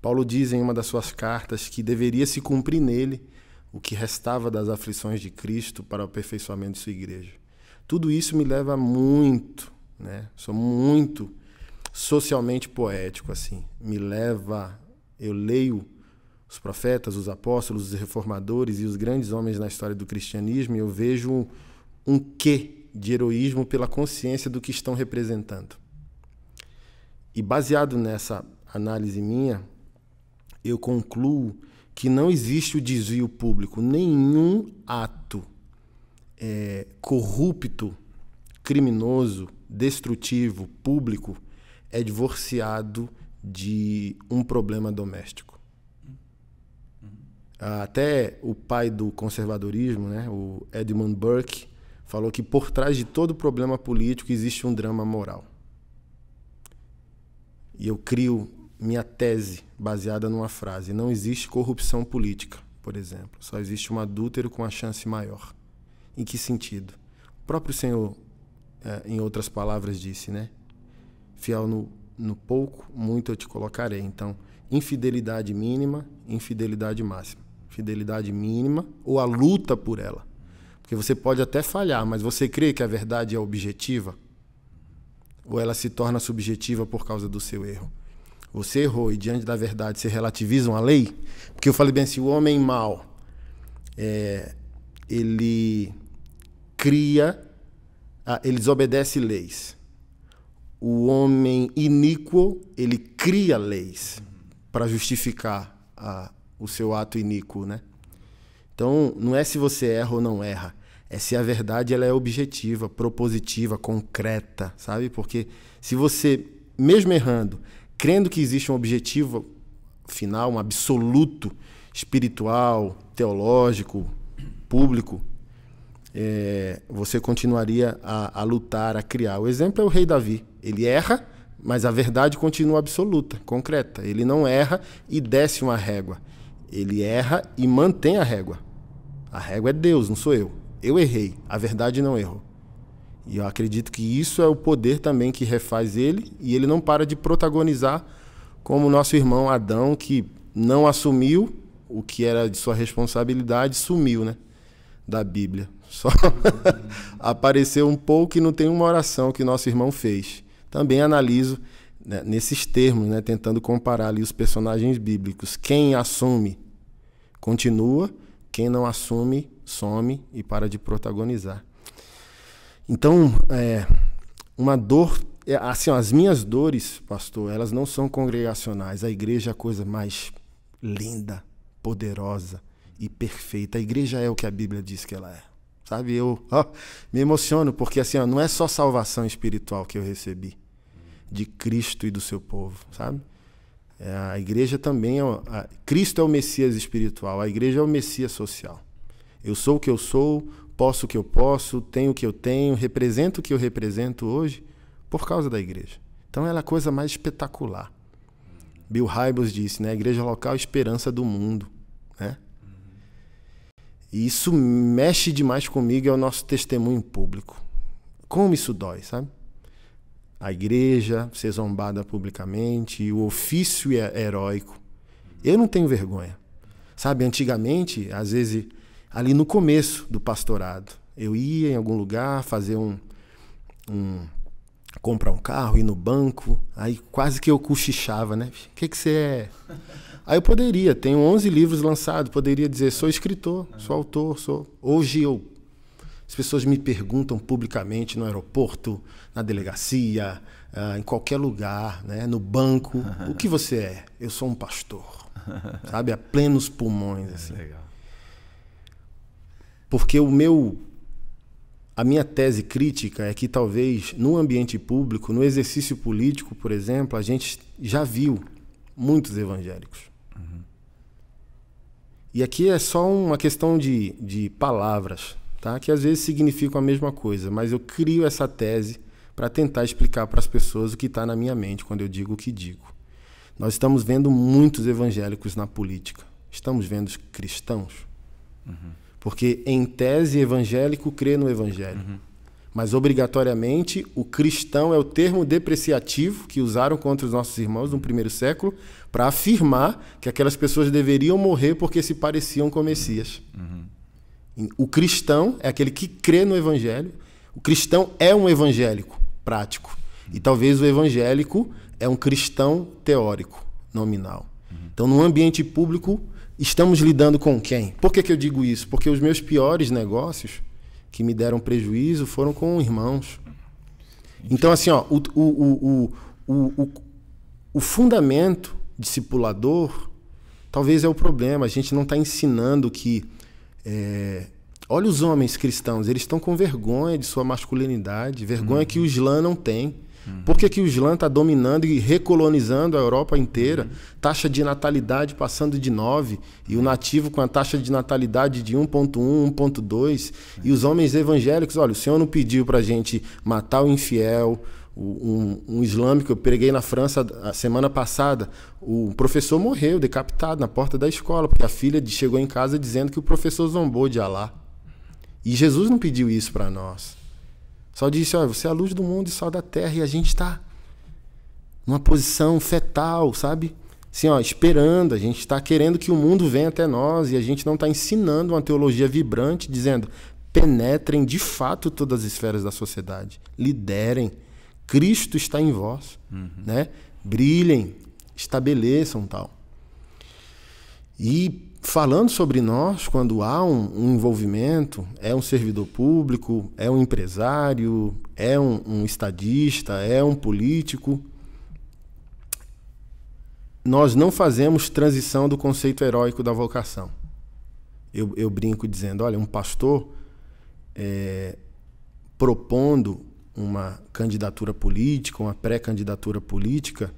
Paulo diz em uma das suas cartas que deveria se cumprir nele o que restava das aflições de Cristo para o aperfeiçoamento de sua igreja. Tudo isso me leva muito, né? sou muito socialmente poético assim. Me leva, eu leio os profetas, os apóstolos, os reformadores e os grandes homens na história do cristianismo e eu vejo um, um quê de heroísmo pela consciência do que estão representando. E baseado nessa análise minha, eu concluo que não existe o desvio público, nenhum ato é, corrupto, criminoso, destrutivo, público é divorciado de um problema doméstico. Ah, até o pai do conservadorismo, né, o Edmund Burke, falou que por trás de todo problema político existe um drama moral. E eu crio minha tese baseada numa frase: não existe corrupção política, por exemplo, só existe um adúltero com a chance maior. Em que sentido? O próprio Senhor, eh, em outras palavras, disse, né? fiel no, no pouco, muito eu te colocarei. Então, infidelidade mínima, infidelidade máxima. Fidelidade mínima ou a luta por ela. Porque você pode até falhar, mas você crê que a verdade é objetiva? Ou ela se torna subjetiva por causa do seu erro? Você errou e diante da verdade se relativizam a lei? Porque eu falei bem assim: o homem mau, é, ele cria, ah, ele desobedece leis o homem iníquo ele cria leis para justificar a, o seu ato iníquo, né? Então, não é se você erra ou não erra, é se a verdade ela é objetiva, propositiva, concreta, sabe? Porque se você, mesmo errando, crendo que existe um objetivo final, um absoluto espiritual, teológico, público, é, você continuaria a, a lutar, a criar. O exemplo é o rei Davi. Ele erra, mas a verdade continua absoluta, concreta. Ele não erra e desce uma régua. Ele erra e mantém a régua. A régua é Deus, não sou eu. Eu errei, a verdade não errou. E eu acredito que isso é o poder também que refaz ele e ele não para de protagonizar como nosso irmão Adão que não assumiu o que era de sua responsabilidade, sumiu, né, da Bíblia. Só *laughs* apareceu um pouco e não tem uma oração que nosso irmão fez também analiso né, nesses termos, né, tentando comparar ali os personagens bíblicos. Quem assume continua, quem não assume some e para de protagonizar. Então, é, uma dor, é, assim, ó, as minhas dores, pastor, elas não são congregacionais. A igreja é a coisa mais linda, poderosa e perfeita. A igreja é o que a Bíblia diz que ela é. Sabe, eu ó, me emociono, porque assim, ó, não é só salvação espiritual que eu recebi de Cristo e do seu povo, sabe? É, a igreja também é. A, Cristo é o Messias espiritual, a igreja é o Messias social. Eu sou o que eu sou, posso o que eu posso, tenho o que eu tenho, represento o que eu represento hoje por causa da igreja. Então ela é a coisa mais espetacular. Bill Hybels disse, né? A igreja local é a esperança do mundo, né? E isso mexe demais comigo, é o nosso testemunho público. Como isso dói, sabe? A igreja ser zombada publicamente, o ofício é heróico. Eu não tenho vergonha. Sabe, antigamente, às vezes, ali no começo do pastorado, eu ia em algum lugar fazer um. um comprar um carro, ir no banco, aí quase que eu cochichava, né? O que, que você é? Aí eu poderia, tenho 11 livros lançados, poderia dizer, sou escritor, é. sou autor, sou. Hoje eu. As pessoas me perguntam publicamente no aeroporto, na delegacia, ah, em qualquer lugar, né? no banco, *laughs* o que você é? Eu sou um pastor. *laughs* Sabe? A plenos pulmões. É, assim. Legal. Porque o meu a minha tese crítica é que talvez no ambiente público, no exercício político, por exemplo, a gente já viu muitos evangélicos. E aqui é só uma questão de, de palavras, tá? que às vezes significam a mesma coisa, mas eu crio essa tese para tentar explicar para as pessoas o que está na minha mente quando eu digo o que digo. Nós estamos vendo muitos evangélicos na política, estamos vendo cristãos. Uhum. Porque, em tese, evangélico crê no evangelho. Uhum. Mas, obrigatoriamente, o cristão é o termo depreciativo que usaram contra os nossos irmãos no primeiro século para afirmar que aquelas pessoas deveriam morrer porque se pareciam com o Messias. Uhum. O cristão é aquele que crê no Evangelho. O cristão é um evangélico prático. E talvez o evangélico é um cristão teórico, nominal. Uhum. Então, no ambiente público, estamos lidando com quem? Por que, que eu digo isso? Porque os meus piores negócios que me deram prejuízo foram com irmãos. Então, assim, ó, o, o, o, o, fundamento discipulador, talvez é o problema. A gente não está ensinando que. É... Olha os homens cristãos, eles estão com vergonha de sua masculinidade, vergonha uhum. que o uhum. Islã não tem. Uhum. Por que, que o Islã está dominando e recolonizando a Europa inteira? Uhum. Taxa de natalidade passando de 9 e o uhum. nativo com a taxa de natalidade de 1,1, 1,2. Uhum. E os uhum. homens evangélicos, olha, o Senhor não pediu para a gente matar o infiel, um, um islâmico, eu preguei na França a semana passada. O professor morreu decapitado na porta da escola, porque a filha chegou em casa dizendo que o professor zombou de Alá. E Jesus não pediu isso para nós. Só disse: Olha, você é a luz do mundo e só da terra, e a gente está numa posição fetal, sabe? Assim, ó, esperando, a gente está querendo que o mundo venha até nós e a gente não está ensinando uma teologia vibrante, dizendo: penetrem de fato todas as esferas da sociedade, liderem, Cristo está em vós, uhum. né? Brilhem, estabeleçam tal. E falando sobre nós, quando há um, um, envolvimento, é um servidor público, é um empresário, é um, um estadista, é um político, nós não fazemos transição do conceito heróico da vocação. Eu, eu brinco dizendo, olha, um pastor é, propondo uma candidatura política, uma pré-candidatura política,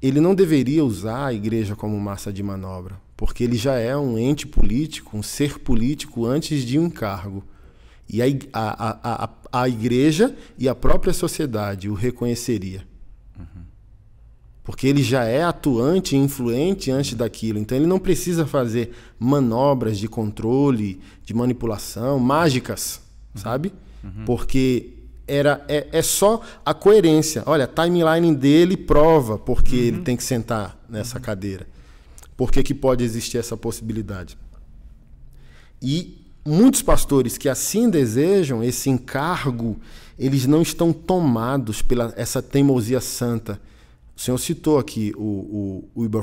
ele não deveria usar a igreja como massa de manobra, porque ele já é um ente político, um ser político antes de um cargo. E a, a, a, a igreja e a própria sociedade o reconheceria. Porque ele já é atuante e influente antes daquilo. Então ele não precisa fazer manobras de controle, de manipulação, mágicas, uhum. sabe? Uhum. Porque era é, é, só a coerência. Olha, a timeline dele prova porque uhum. ele tem que sentar nessa uhum. cadeira. Por que, pode existir essa possibilidade? E muitos pastores que assim desejam esse encargo, eles não estão tomados pela essa teimosia santa. O senhor citou aqui o, o, o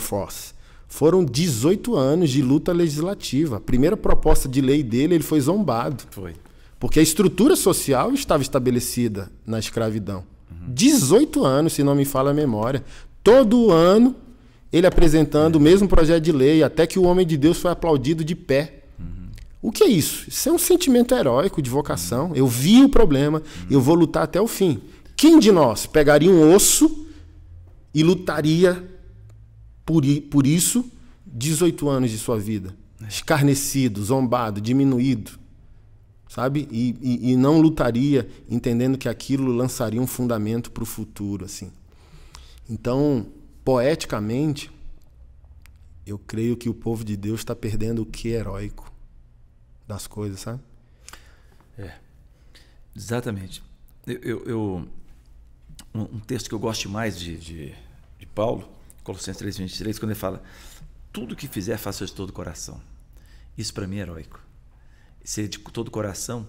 Foram 18 anos de luta legislativa. A primeira proposta de lei dele, ele foi zombado. Foi. Porque a estrutura social estava estabelecida na escravidão. Uhum. 18 anos, se não me fala a memória. Todo ano, ele apresentando uhum. o mesmo projeto de lei, até que o homem de Deus foi aplaudido de pé. Uhum. O que é isso? Isso é um sentimento heróico de vocação. Eu vi o problema, eu vou lutar até o fim. Quem de nós pegaria um osso e lutaria por, por isso 18 anos de sua vida? É. Escarnecido, zombado, diminuído sabe? E, e, e não lutaria entendendo que aquilo lançaria um fundamento para o futuro, assim. Então, poeticamente, eu creio que o povo de Deus está perdendo o que é heróico das coisas, sabe? É, exatamente. Eu, eu, eu um, texto que eu gosto mais de, de, de Paulo, Colossenses 3:23, quando ele fala: tudo que fizer faça de todo o coração. Isso para mim é heróico ser de todo o coração,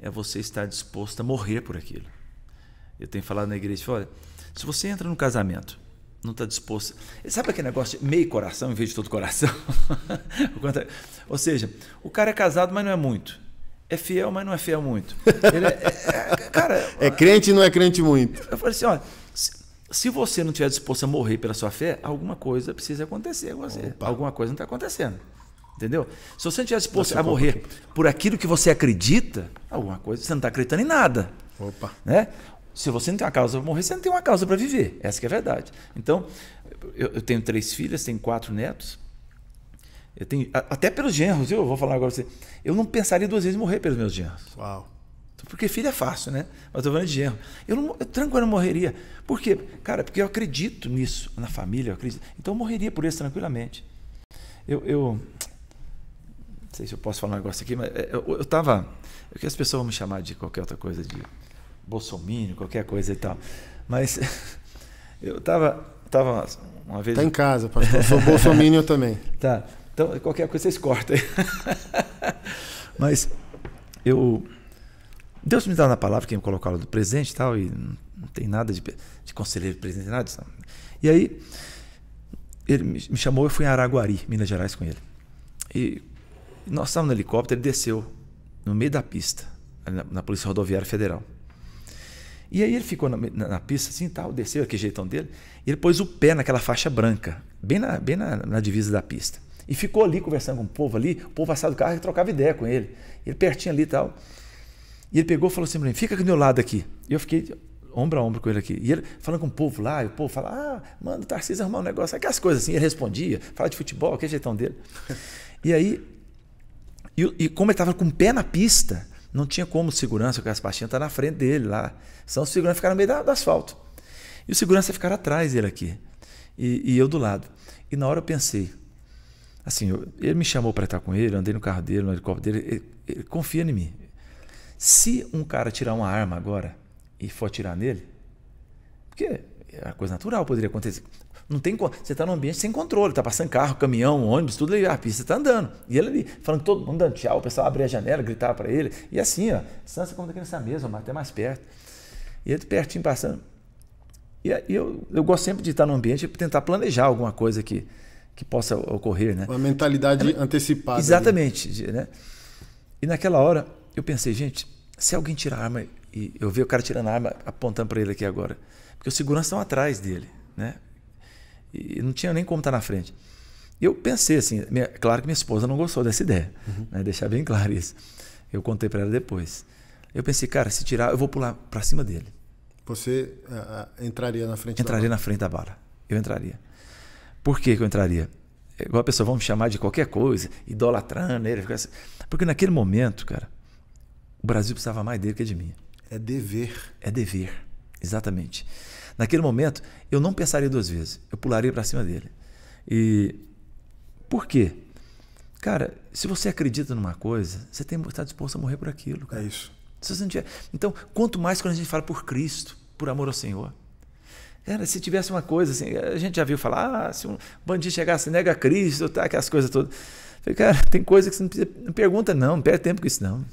é você estar disposto a morrer por aquilo. Eu tenho falado na igreja, olha, se você entra no casamento, não está disposto. Sabe aquele negócio de meio coração em vez de todo coração? *laughs* Ou seja, o cara é casado, mas não é muito. É fiel, mas não é fiel muito. Ele é, é, é cara, é crente e não é crente muito. Eu falei assim: olha, se você não estiver disposto a morrer pela sua fé, alguma coisa precisa acontecer com você. Opa. Alguma coisa não está acontecendo. Entendeu? Se você não tivesse a morrer por aquilo que você acredita, alguma coisa, você não está acreditando em nada. Opa. Né? Se você não tem uma causa para morrer, você não tem uma causa para viver. Essa é a verdade. Então, eu, eu, tenho três filhas, tenho quatro netos. Eu tenho, até pelos genros, viu? Eu vou falar agora para você. Eu não pensaria duas vezes em morrer pelos meus genros. Uau. Porque filho é fácil, né? Mas eu tô falando de genro. Eu, não, eu tranquilo eu morreria. Por quê? Cara, porque eu acredito nisso, na família, eu acredito. Então eu morreria por isso tranquilamente. Eu, eu, não sei se eu posso falar um negócio aqui, mas é, eu, estava, eu que as pessoas vão me chamar de qualquer outra coisa, de bolsomínio, qualquer coisa e tal. Mas *laughs* eu estava, tava uma vez. Tá em casa, pastor. Eu sou bolsomínio *laughs* também. Tá. Então, qualquer coisa vocês cortam aí. *laughs* mas eu. Deus me dá na palavra quem colocá-lo do presente e tal, e não tem nada de, de conselheiro presente, nada disso. E aí, ele me chamou, eu fui em Araguari, Minas Gerais, com ele. E nós estávamos no helicóptero, ele desceu no meio da pista, na, na Polícia Rodoviária Federal. E aí ele ficou na, na, na pista assim tal, desceu, aquele jeitão dele, e ele pôs o pé naquela faixa branca, bem na, bem na, na divisa da pista. E ficou ali conversando com o povo ali, o povo assado do carro e trocava ideia com ele. Ele pertinho ali e tal. E ele pegou e falou assim para mim, fica do meu lado aqui. E eu fiquei ombro a ombro com ele aqui. E ele falando com o povo lá, e o povo fala, ah, manda o Tarcísio arrumar um negócio, aquelas coisas assim. Ele respondia, fala de futebol, aquele jeitão dele. e aí e, e como ele estava com o pé na pista, não tinha como o segurança, as pastinhas tá na frente dele lá. Senão os segurança ficaram no meio da, do asfalto. E o segurança ficar atrás dele aqui. E, e, eu do lado. E na hora eu pensei, assim, eu, ele me chamou para estar com ele, andei no carro dele, no helicóptero dele, ele, ele confia em mim. Se um cara tirar uma arma agora e for atirar nele, porque é uma coisa natural, poderia acontecer. Não tem Você está num ambiente sem controle, está passando carro, caminhão, ônibus, tudo ali, a ah, pista está andando. E ele ali, falando todo mundo dando tchau, o pessoal abria a janela, gritava para ele. E assim, ó, Sansa é como daqui nessa mesa, mas até mais perto. E ele pertinho passando. E, e eu, eu gosto sempre de estar num ambiente e tentar planejar alguma coisa que, que possa ocorrer, né? Uma mentalidade é, antecipada. Exatamente, né? E naquela hora eu pensei, gente, se alguém tirar a arma e eu vi o cara tirando a arma apontando para ele aqui agora, porque os seguranças estão atrás dele, né? E não tinha nem como estar tá na frente. eu pensei assim, minha, claro que minha esposa não gostou dessa ideia, uhum. né? deixar bem claro isso. Eu contei para ela depois. Eu pensei, cara, se tirar, eu vou pular para cima dele. Você uh, entraria na frente entraria da Entraria na frente da bala. Eu entraria. Por que, que eu entraria? É igual a pessoa, vamos chamar de qualquer coisa, idolatrando ele. Assim. Porque naquele momento, cara, o Brasil precisava mais dele que de mim. É dever. É dever, exatamente. Naquele momento, eu não pensaria duas vezes, eu pularia para cima dele. E por quê? Cara, se você acredita numa coisa, você tem está disposto a morrer por aquilo. Cara. É isso. Se você não tiver... Então, quanto mais quando a gente fala por Cristo, por amor ao Senhor. Cara, se tivesse uma coisa assim, a gente já viu falar, ah, se um bandido chegasse, nega Cristo, tá, aquelas coisas todas. Falei, cara, tem coisa que você não, precisa, não pergunta, não, não perde tempo com isso, não.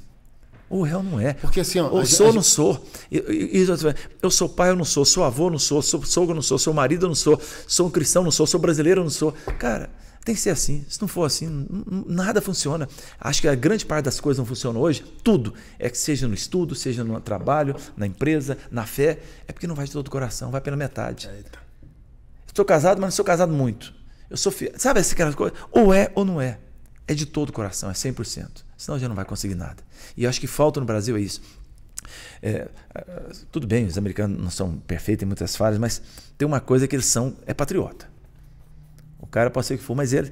O ou não é. Porque assim, ó, eu sou ou não sou. Eu, eu, eu, sou pai, eu não sou. Sou avô, eu não sou. Sou sogro, eu não sou. Sou marido, eu não sou. Sou um cristão, não sou. Sou brasileiro, eu não sou. Cara, tem que ser assim. Se não for assim, nada funciona. Acho que a grande parte das coisas não funciona hoje. Tudo. É que seja no estudo, seja no trabalho, na empresa, na fé. É porque não vai de todo o coração, vai pela metade. Eita. Estou casado, mas não sou casado muito. Eu sou filho. Sabe aquelas coisas? Ou é ou não é. É de todo o coração, é 100%. Senão já não vai conseguir nada. E eu acho que falta no Brasil é isso. É, é, tudo bem, os americanos não são perfeitos em muitas falhas, mas tem uma coisa que eles são, é patriota. O cara pode ser que for, mas ele.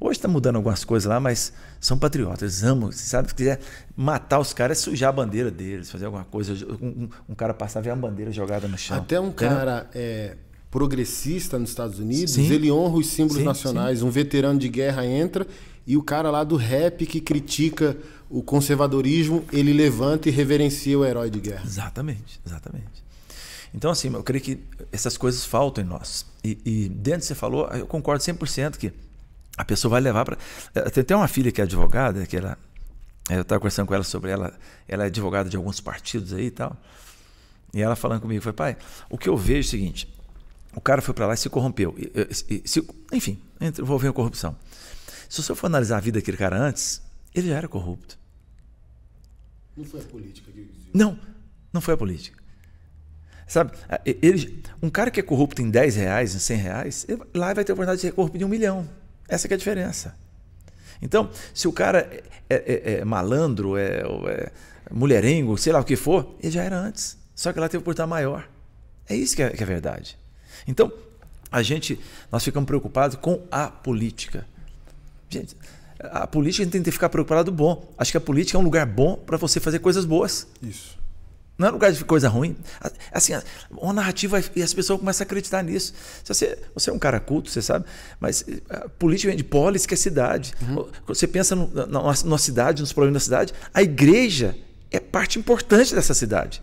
Hoje está mudando algumas coisas lá, mas são patriotas, eles amam, sabe? Se quiser matar os caras, é sujar a bandeira deles, fazer alguma coisa. Um, um cara passar, ver a bandeira jogada no chão. Até um cara é, progressista nos Estados Unidos, sim. ele honra os símbolos sim, nacionais. Sim. Um veterano de guerra entra e o cara lá do rap que critica o conservadorismo, ele levanta e reverencia o herói de guerra. Exatamente, exatamente. Então, assim, eu creio que essas coisas faltam em nós. E, e dentro que você falou, eu concordo 100% que a pessoa vai levar para. Eh, tem até uma filha que é advogada, que ela. Eu estava conversando com ela sobre ela. Ela é advogada de alguns partidos aí e tal. E ela falando comigo, foi, pai, o que eu vejo é o seguinte: o cara foi para lá e se corrompeu. E, e, se, enfim, envolveu a corrupção. Se você for analisar a vida daquele cara antes, ele já era corrupto. Não foi a política que dizia. Não, não foi a política. Sabe, ele, um cara que é corrupto em 10 reais, em 100 reais, ele, lá vai ter a oportunidade de ser corrupto em um milhão. Essa é a diferença. Então, se o cara é, é, é, é malandro, é, é, mulherengo, sei lá o que for, ele já era antes. Só que lá teve oportunidade maior. É isso que é, que é verdade. Então, a gente, nós ficamos preocupados com a política. Gente, a política tem que ficar preocupada do bom. Acho que a política é um lugar bom para você fazer coisas boas. Isso. Não é lugar de coisa ruim. Assim, uma narrativa e as pessoas começam a acreditar nisso. Você, você é um cara culto, você sabe, mas eh, a política vem de polis, que é cidade. Uhum. Você pensa no, na, na cidade, nos problemas da cidade, a igreja é parte importante dessa cidade.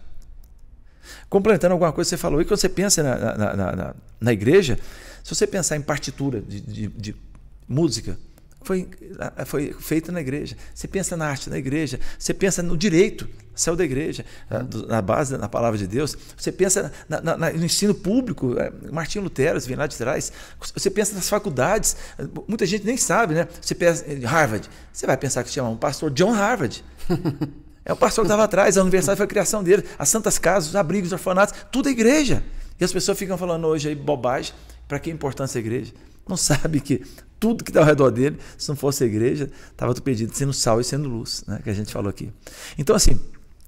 Complementando alguma coisa que você falou, e quando você pensa na, na, na, na igreja, se você pensar em partitura de, de, de música, foi, foi feita na igreja. Você pensa na arte na igreja, você pensa no direito, céu da igreja, na base na palavra de Deus, você pensa na, na, no ensino público, é, Martinho Lutero, vem lá de trás, você pensa nas faculdades, muita gente nem sabe, né? Você pensa em Harvard, você vai pensar que se chama um pastor John Harvard. *laughs* É o pastor que estava atrás, a universidade foi a criação dele, as santas casas, os abrigos, os orfanatos, tudo é igreja. E as pessoas ficam falando hoje aí bobagem, para que importância a igreja? Não sabe que tudo que está ao redor dele. Se não fosse a igreja, estava tudo perdido, sendo sal e sendo luz, né? que a gente falou aqui. Então, assim,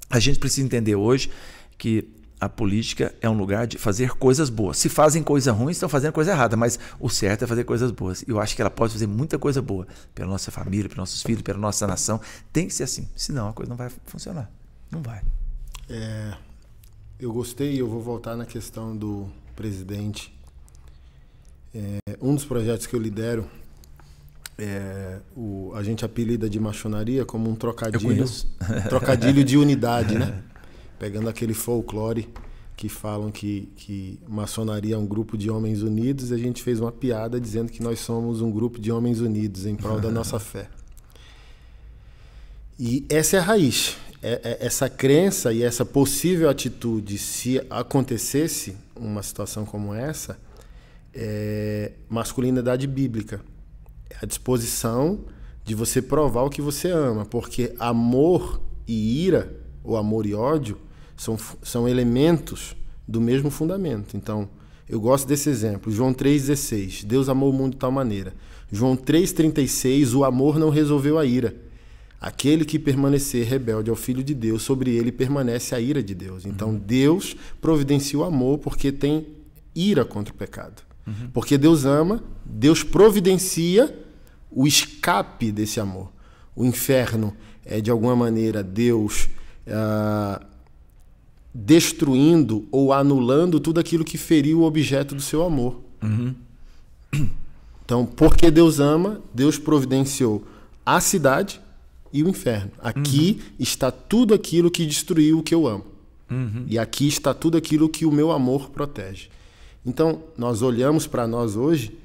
a gente precisa entender hoje que a política é um lugar de fazer coisas boas. Se fazem coisa ruim, estão fazendo coisa errada, mas o certo é fazer coisas boas. E eu acho que ela pode fazer muita coisa boa pela nossa família, pelos nossos filhos, pela nossa nação. Tem que ser assim, senão a coisa não vai funcionar. Não vai. É, eu gostei, eu vou voltar na questão do presidente. É, um dos projetos que eu lidero é, o, a gente apelida de machonaria como um trocadilho, *laughs* trocadilho de unidade, né? Pegando aquele folclore que falam que, que maçonaria é um grupo de homens unidos, a gente fez uma piada dizendo que nós somos um grupo de homens unidos em prol da nossa fé. E essa é a raiz. É, é, essa crença e essa possível atitude, se acontecesse uma situação como essa, é masculinidade bíblica a disposição de você provar o que você ama, porque amor e ira, ou amor e ódio, são, são elementos do mesmo fundamento. Então, eu gosto desse exemplo. João 3,16. Deus amou o mundo de tal maneira. João 3,36. O amor não resolveu a ira. Aquele que permanecer rebelde ao Filho de Deus, sobre ele permanece a ira de Deus. Então, uhum. Deus providencia o amor porque tem ira contra o pecado. Uhum. Porque Deus ama, Deus providencia o escape desse amor. O inferno é, de alguma maneira, Deus ah, destruindo ou anulando tudo aquilo que feriu o objeto do seu amor. Uhum. Então, porque Deus ama, Deus providenciou a cidade e o inferno. Aqui uhum. está tudo aquilo que destruiu o que eu amo. Uhum. E aqui está tudo aquilo que o meu amor protege. Então, nós olhamos para nós hoje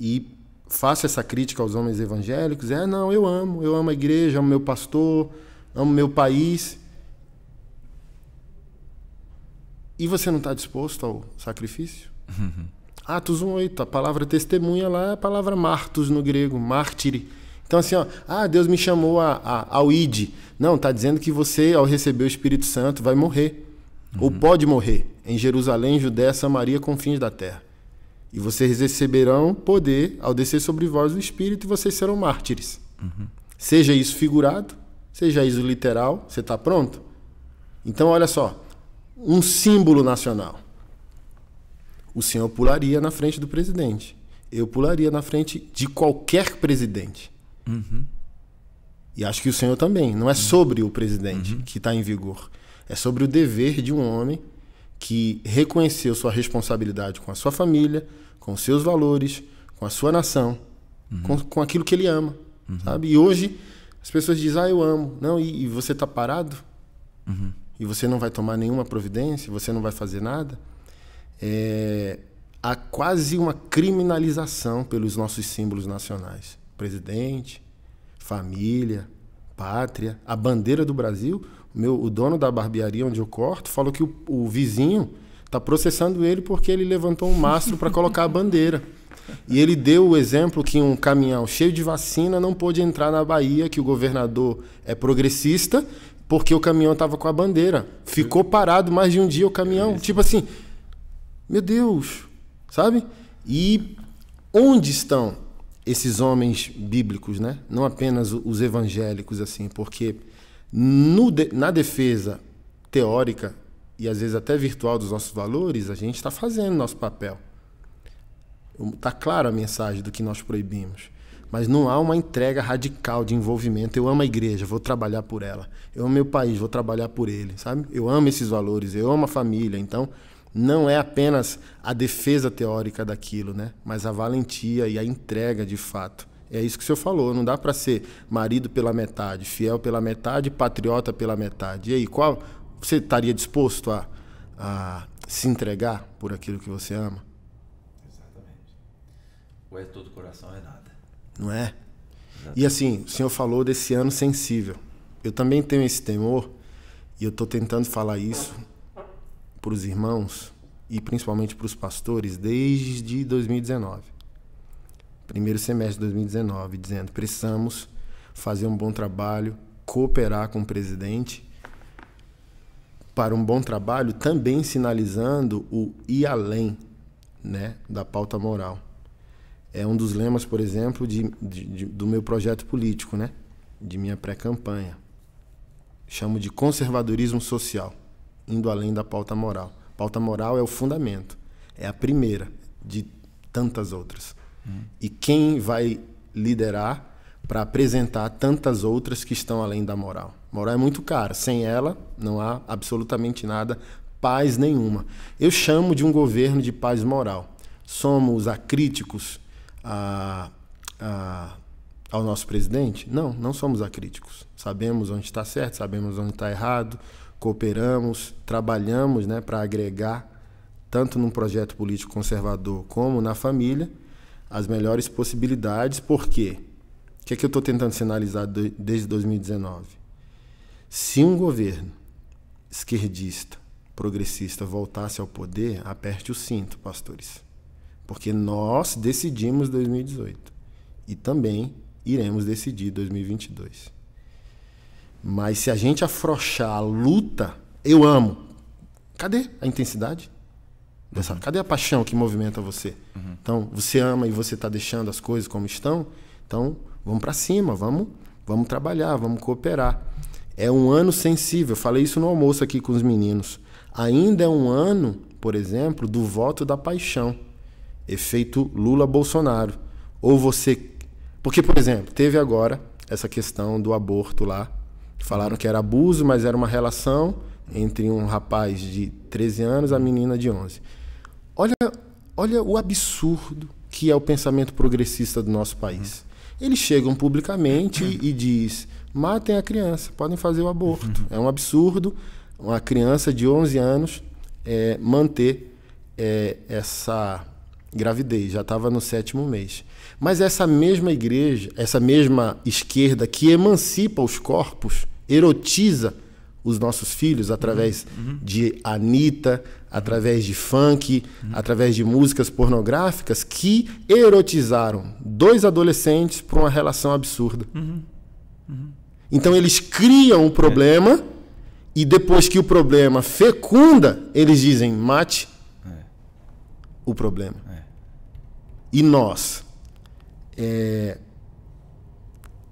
e faço essa crítica aos homens evangélicos, é não, eu amo, eu amo a igreja, amo meu pastor, amo meu país. E você não está disposto ao sacrifício? Uhum. Atos 1,8, a palavra testemunha lá é a palavra martos no grego, mártire. Então, assim, ó, ah, Deus me chamou a, a, ao id. Não, está dizendo que você, ao receber o Espírito Santo, vai morrer. Uhum. Ou pode morrer em Jerusalém, Judéia, Samaria, confins da terra. E vocês receberão poder ao descer sobre vós o Espírito e vocês serão mártires. Uhum. Seja isso figurado, seja isso literal, você está pronto? Então, olha só, um símbolo nacional. O senhor pularia na frente do presidente. Eu pularia na frente de qualquer presidente. Uhum. E acho que o senhor também. Não é uhum. sobre o presidente uhum. que está em vigor. É sobre o dever de um homem que reconheceu sua responsabilidade com a sua família, com seus valores, com a sua nação, uhum. com, com aquilo que ele ama, uhum. sabe? E hoje as pessoas dizem, ah, eu amo. Não, e, e você está parado? Uhum. E você não vai tomar nenhuma providência? Você não vai fazer nada? É, há quase uma criminalização pelos nossos símbolos nacionais. Presidente, família, pátria, a bandeira do Brasil meu, o dono da barbearia onde eu corto falou que o, o vizinho está processando ele porque ele levantou um mastro para colocar a bandeira. E ele deu o exemplo que um caminhão cheio de vacina não pôde entrar na Bahia, que o governador é progressista, porque o caminhão estava com a bandeira. Ficou parado mais de um dia o caminhão. É tipo assim, meu Deus, sabe? E onde estão esses homens bíblicos, né? Não apenas os evangélicos, assim, porque no, na defesa teórica e às vezes até virtual dos nossos valores, a gente está fazendo nosso papel. Está clara a mensagem do que nós proibimos. Mas não há uma entrega radical de envolvimento. Eu amo a igreja, vou trabalhar por ela. Eu amo meu país, vou trabalhar por ele, sabe? Eu amo esses valores, eu amo a família. Então, não é apenas a defesa teórica daquilo, né? Mas a valentia e a entrega de fato. É isso que o senhor falou. Não dá para ser marido pela metade, fiel pela metade, patriota pela metade. E aí, qual você estaria disposto a, a se entregar por aquilo que você ama? Exatamente. Ou é todo coração, é nada. Não é? Exatamente. E assim, o senhor falou desse ano sensível. Eu também tenho esse temor, e eu estou tentando falar isso para os irmãos e principalmente para os pastores desde 2019 primeiro semestre de 2019, dizendo: precisamos fazer um bom trabalho, cooperar com o presidente para um bom trabalho, também sinalizando o ir além né, da pauta moral. É um dos lemas, por exemplo, de, de, de do meu projeto político, né, de minha pré-campanha. Chamo de conservadorismo social, indo além da pauta moral. Pauta moral é o fundamento, é a primeira de tantas outras. Uhum. E quem vai liderar para apresentar tantas outras que estão além da moral? Moral é muito cara. Sem ela, não há absolutamente nada, paz nenhuma. Eu chamo de um governo de paz moral. Somos acríticos a, a, ao nosso presidente? Não, não somos acríticos. Sabemos onde está certo, sabemos onde está errado, cooperamos, trabalhamos né, para agregar, tanto num projeto político conservador como na família as melhores possibilidades, porque O que é que eu estou tentando sinalizar desde 2019? Se um governo esquerdista, progressista voltasse ao poder, aperte o cinto, pastores. Porque nós decidimos 2018 e também iremos decidir 2022. Mas se a gente afrouxar a luta, eu amo. Cadê a intensidade? Dessa, uhum. Cadê a paixão que movimenta você? Uhum. Então, você ama e você está deixando as coisas como estão? Então, vamos para cima, vamos, vamos trabalhar, vamos cooperar. É um ano sensível. Eu falei isso no almoço aqui com os meninos. Ainda é um ano, por exemplo, do voto da paixão. Efeito Lula-Bolsonaro. Ou você. Porque, por exemplo, teve agora essa questão do aborto lá. Falaram que era abuso, mas era uma relação entre um rapaz de 13 anos e a menina de 11. Olha, olha o absurdo que é o pensamento progressista do nosso país. Uhum. Eles chegam publicamente uhum. e diz: matem a criança, podem fazer o aborto. Uhum. É um absurdo uma criança de 11 anos é, manter é, essa gravidez, já estava no sétimo mês. Mas essa mesma igreja, essa mesma esquerda que emancipa os corpos, erotiza os nossos filhos através uhum. de Anitta, através de funk, uhum. através de músicas pornográficas que erotizaram dois adolescentes para uma relação absurda. Uhum. Uhum. Então eles criam o um problema é. e depois que o problema fecunda, eles dizem mate é. o problema. É. é. E nós eh,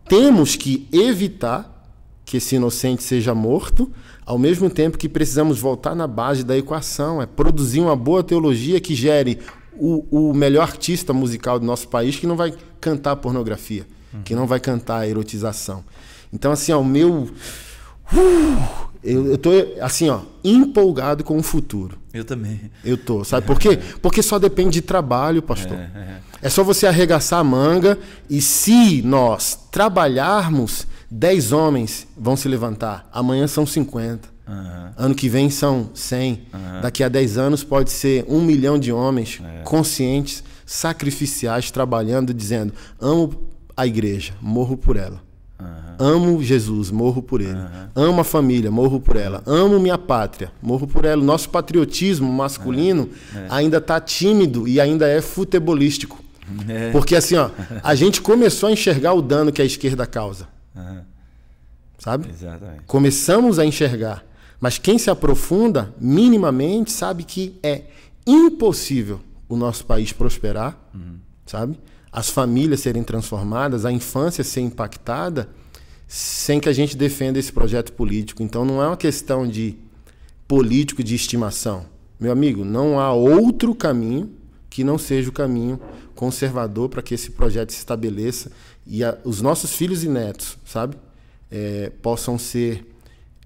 temos que evitar que esse inocente seja morto, ao mesmo tempo que precisamos voltar na base da equação, é produzir uma boa teologia que gere o, o melhor artista musical do nosso país que não vai cantar pornografia, uhum. que não vai cantar erotização. Então, assim, ó, o meu. Uh, eu, eu tô assim, ó, empolgado com o futuro. Eu também. Eu tô. Sabe por quê? *laughs* Porque só depende de trabalho, pastor. É, é, é. é só você arregaçar a manga e se nós trabalharmos, 10 homens vão se levantar, amanhã são 50. Uhum. Ano que vem são 100. Uhum. Daqui a 10 anos pode ser um milhão de homens é. conscientes, sacrificiais, trabalhando, dizendo: amo a igreja, morro por ela. Uhum. Amo Jesus, morro por ele. Amo a família, morro por ela. Amo minha pátria, morro por ela. Nosso patriotismo masculino é. É. ainda está tímido e ainda é futebolístico. É. Porque assim, ó, a gente começou a enxergar o dano que a esquerda causa. Uhum. Sabe? Exatamente. Começamos a enxergar. Mas quem se aprofunda minimamente sabe que é impossível o nosso país prosperar, uhum. sabe? As famílias serem transformadas, a infância ser impactada, sem que a gente defenda esse projeto político. Então não é uma questão de político de estimação. Meu amigo, não há outro caminho que não seja o caminho conservador para que esse projeto se estabeleça e a, os nossos filhos e netos, sabe, é, possam ser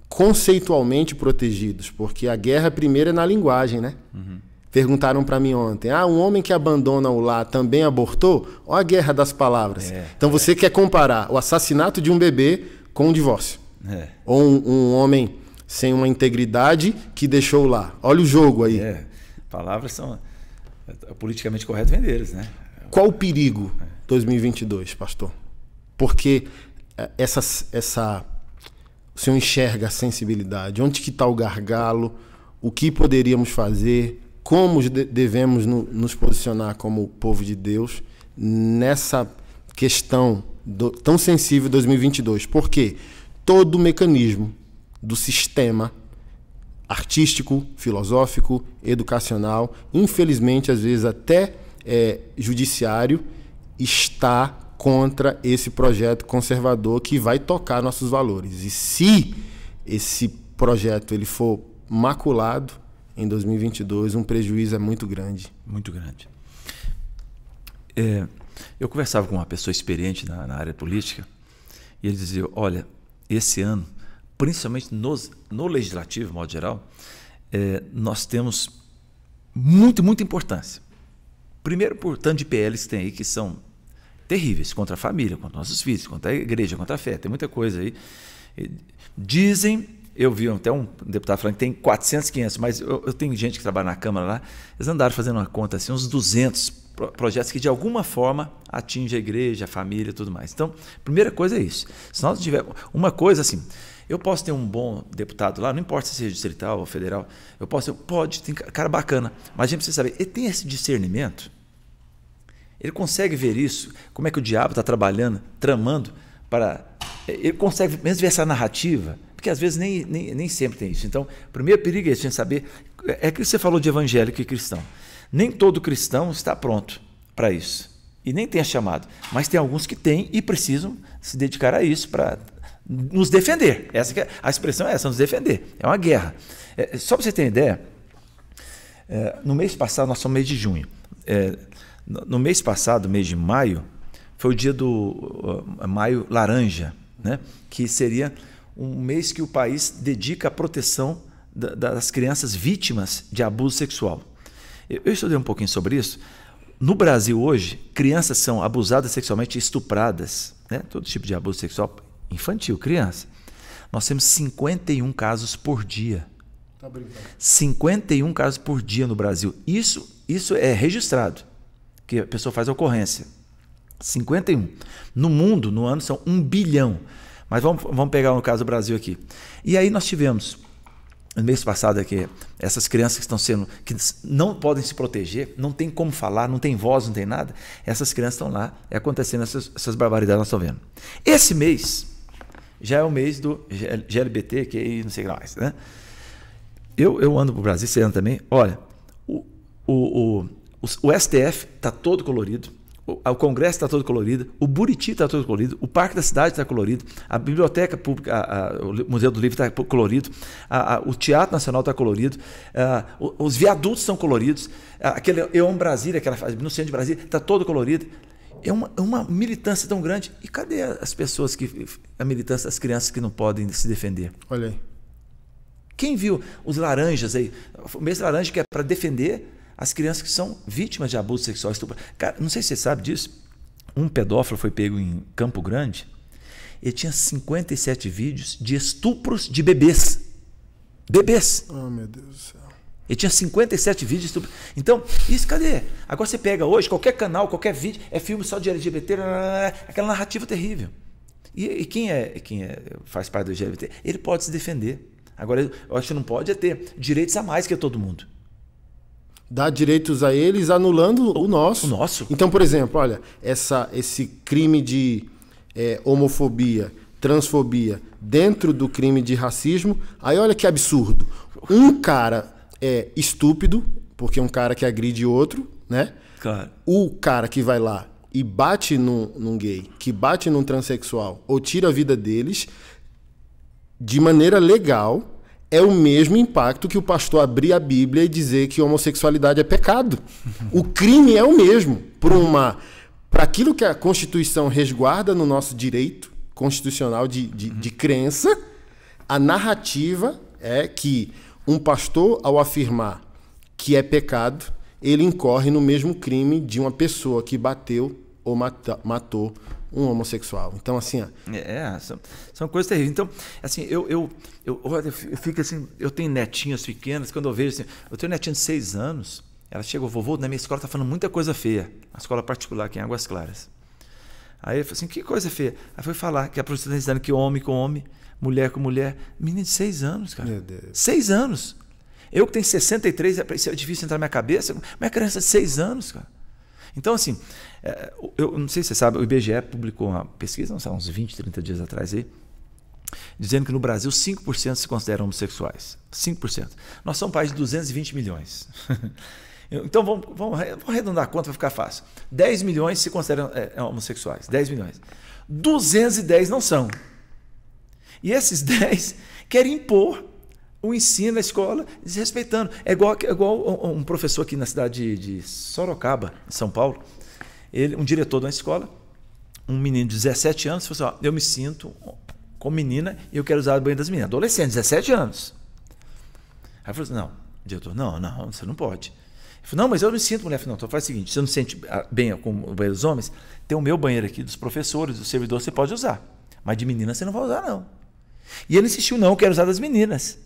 conceitualmente protegidos, porque a guerra primeiro é na linguagem, né? Uhum. Perguntaram para mim ontem: ah, um homem que abandona o lar também abortou? Olha a guerra das palavras. É, então é. você quer comparar o assassinato de um bebê com um divórcio. É. Ou um, um, homem sem uma integridade que deixou o lá. Olha o jogo aí. É, palavras são é, politicamente correto vendeiros, né? Qual o perigo? É. 2022, pastor? Porque é, essa, essa, o senhor enxerga a sensibilidade? Onde que está o gargalo? O que poderíamos fazer? Como devemos no, nos posicionar como povo de Deus nessa questão do, tão sensível 2022? Porque todo o mecanismo do sistema artístico, filosófico, educacional, infelizmente às vezes até é, judiciário, está contra esse projeto conservador que vai tocar nossos valores. E se esse projeto ele for maculado em 2022, um prejuízo é muito grande. Muito grande. É, eu conversava com uma pessoa experiente na, na, área política e ele dizia: olha, esse ano, principalmente nos, no legislativo, de modo geral, é, nós temos muito, muita importância. Primeiro, por tanto de PLs que tem aí, que são terríveis contra a família, contra nossos filhos, contra a igreja, contra a fé. Tem muita coisa aí. Dizem, eu vi até um deputado falando que tem 400, 500, mas eu, eu tenho gente que trabalha na Câmara lá, eles andaram fazendo uma conta assim, uns 200 projetos que de alguma forma atinge a igreja, a família e tudo mais. Então, primeira coisa é isso. Se nós tivermos uma coisa assim, eu posso ter um bom deputado lá, não importa se seja distrital ou federal, eu posso, ter, pode, tem cara bacana, mas a gente precisa saber, ele tem esse discernimento ele consegue ver isso, como é que o diabo está trabalhando, tramando para. Ele consegue mesmo ver essa narrativa, porque às vezes nem, nem, nem sempre tem isso. Então, o primeiro perigo é a gente saber. É que você falou de evangélico e cristão. Nem todo cristão está pronto para isso. E nem tem chamado. Mas tem alguns que têm e precisam se dedicar a isso para nos defender. Essa é, a expressão é essa, nos defender. É uma guerra. É, só para você ter ideia, é, no mês passado, nós somos mês de junho. É, no mês passado, mês de maio, foi o dia do uh, maio laranja, né? que seria um mês que o país dedica à proteção da, das crianças vítimas de abuso sexual. Eu estudei um pouquinho sobre isso. No Brasil hoje, crianças são abusadas sexualmente, estupradas, né? todo tipo de abuso sexual infantil, criança. Nós temos 51 casos por dia. Tá 51 casos por dia no Brasil. Isso, isso é registrado que a pessoa faz a ocorrência. 51. No mundo, no ano, são 1 bilhão. Mas vamos, vamos pegar no caso do Brasil aqui. E aí nós tivemos, no mês passado aqui, essas crianças que estão sendo, que não podem se proteger, não tem como falar, não tem voz, não tem nada. Essas crianças estão lá, é acontecendo essas, essas barbaridades nós estamos vendo. Esse mês já é o mês do GLBT, que não sei mais, né? Eu, eu ando pro Brasil, você anda também. Olha, o, o, o o STF está todo colorido, o Congresso está todo colorido, o Buriti está todo colorido, o Parque da Cidade está colorido, a Biblioteca Pública, a, a, o Museu do Livro está colorido, a, o Teatro Nacional está colorido, os viadutos são coloridos, aquele Eon Brasília, aquela fase no centro de Brasília, está todo colorido. É uma, é uma, militância tão grande. E cadê as pessoas que. a militância as crianças que não podem se defender? Olha aí. Quem viu os laranjas aí? O mês laranja que é para defender as crianças que são vítimas de abuso sexual estupro. Cara, não sei se você sabe disso. Um pedófilo foi pego em Campo Grande ele tinha 57 vídeos de estupros de bebês. Bebês. Oh, meu Deus do céu. Ele tinha 57 vídeos de estupros. Então, isso cadê? Agora você pega hoje, qualquer canal, qualquer vídeo, é filme só de LGBT, aquela narrativa terrível. E, e quem, é, quem é, faz parte do LGBT, ele pode se defender. Agora, eu acho que não pode é ter direitos a mais que todo mundo dá direitos a eles anulando o nosso. O nosso. Então, por exemplo, olha, essa, esse crime de é, homofobia, transfobia dentro do crime de racismo, aí olha que absurdo. Um cara é estúpido, porque é um cara que agride outro, né? Claro. O cara que vai lá e bate num, num gay, que bate num transexual ou tira a vida deles de maneira legal, é o mesmo impacto que o pastor abrir a Bíblia e dizer que homossexualidade é pecado. O crime é o mesmo para uma para aquilo que a Constituição resguarda no nosso direito constitucional de, de, de crença, a narrativa é que um pastor, ao afirmar que é pecado, ele incorre no mesmo crime de uma pessoa que bateu ou mata, matou um homossexual. Então, assim. Ó. É, são, são coisas terríveis. Então, assim, eu, eu, eu, eu, fico assim, eu tenho netinhas pequenas, quando eu vejo assim, eu tenho netinha de seis anos, ela chega, vovô, na minha escola tá falando muita coisa feia. A escola particular aqui em Águas Claras. Aí eu falei assim, que coisa feia. Aí foi falar que a professora está dizendo que homem com homem, mulher com mulher. Menina de seis anos, cara. Meu Deus. Seis anos. Eu que tenho 63, isso é, é difícil entrar na minha cabeça. Mas criança de seis anos, cara. Então, assim, é, eu não sei se você sabe, o IBGE publicou uma pesquisa, não sei, uns 20, 30 dias atrás aí, dizendo que no Brasil 5% se consideram homossexuais. 5%. Nós somos um país de 220 milhões. *laughs* então vamos, vamos, vamos arredondar a conta para ficar fácil. 10 milhões se consideram é, é homossexuais. 10 milhões. 210 não são. E esses 10 *laughs* querem impor o ensino na escola desrespeitando. É igual, é igual um professor aqui na cidade de, Sorocaba, em São Paulo, ele, um diretor de uma escola, um menino de 17 anos, falou assim: ó, eu me sinto como menina e eu quero usar o banheiro das meninas. Adolescente, 17 anos. Aí falou assim: não, diretor, não, não, você não pode. Ele falou, não, mas eu me sinto mulher. Eu falei, não, então faz o seguinte, você não se sente ah, bem com o banheiro dos homens? Tem o meu banheiro aqui, dos professores, do servidor, você pode usar. Mas de menina você não vai usar, não. E ele insistiu, não, eu quero usar das meninas.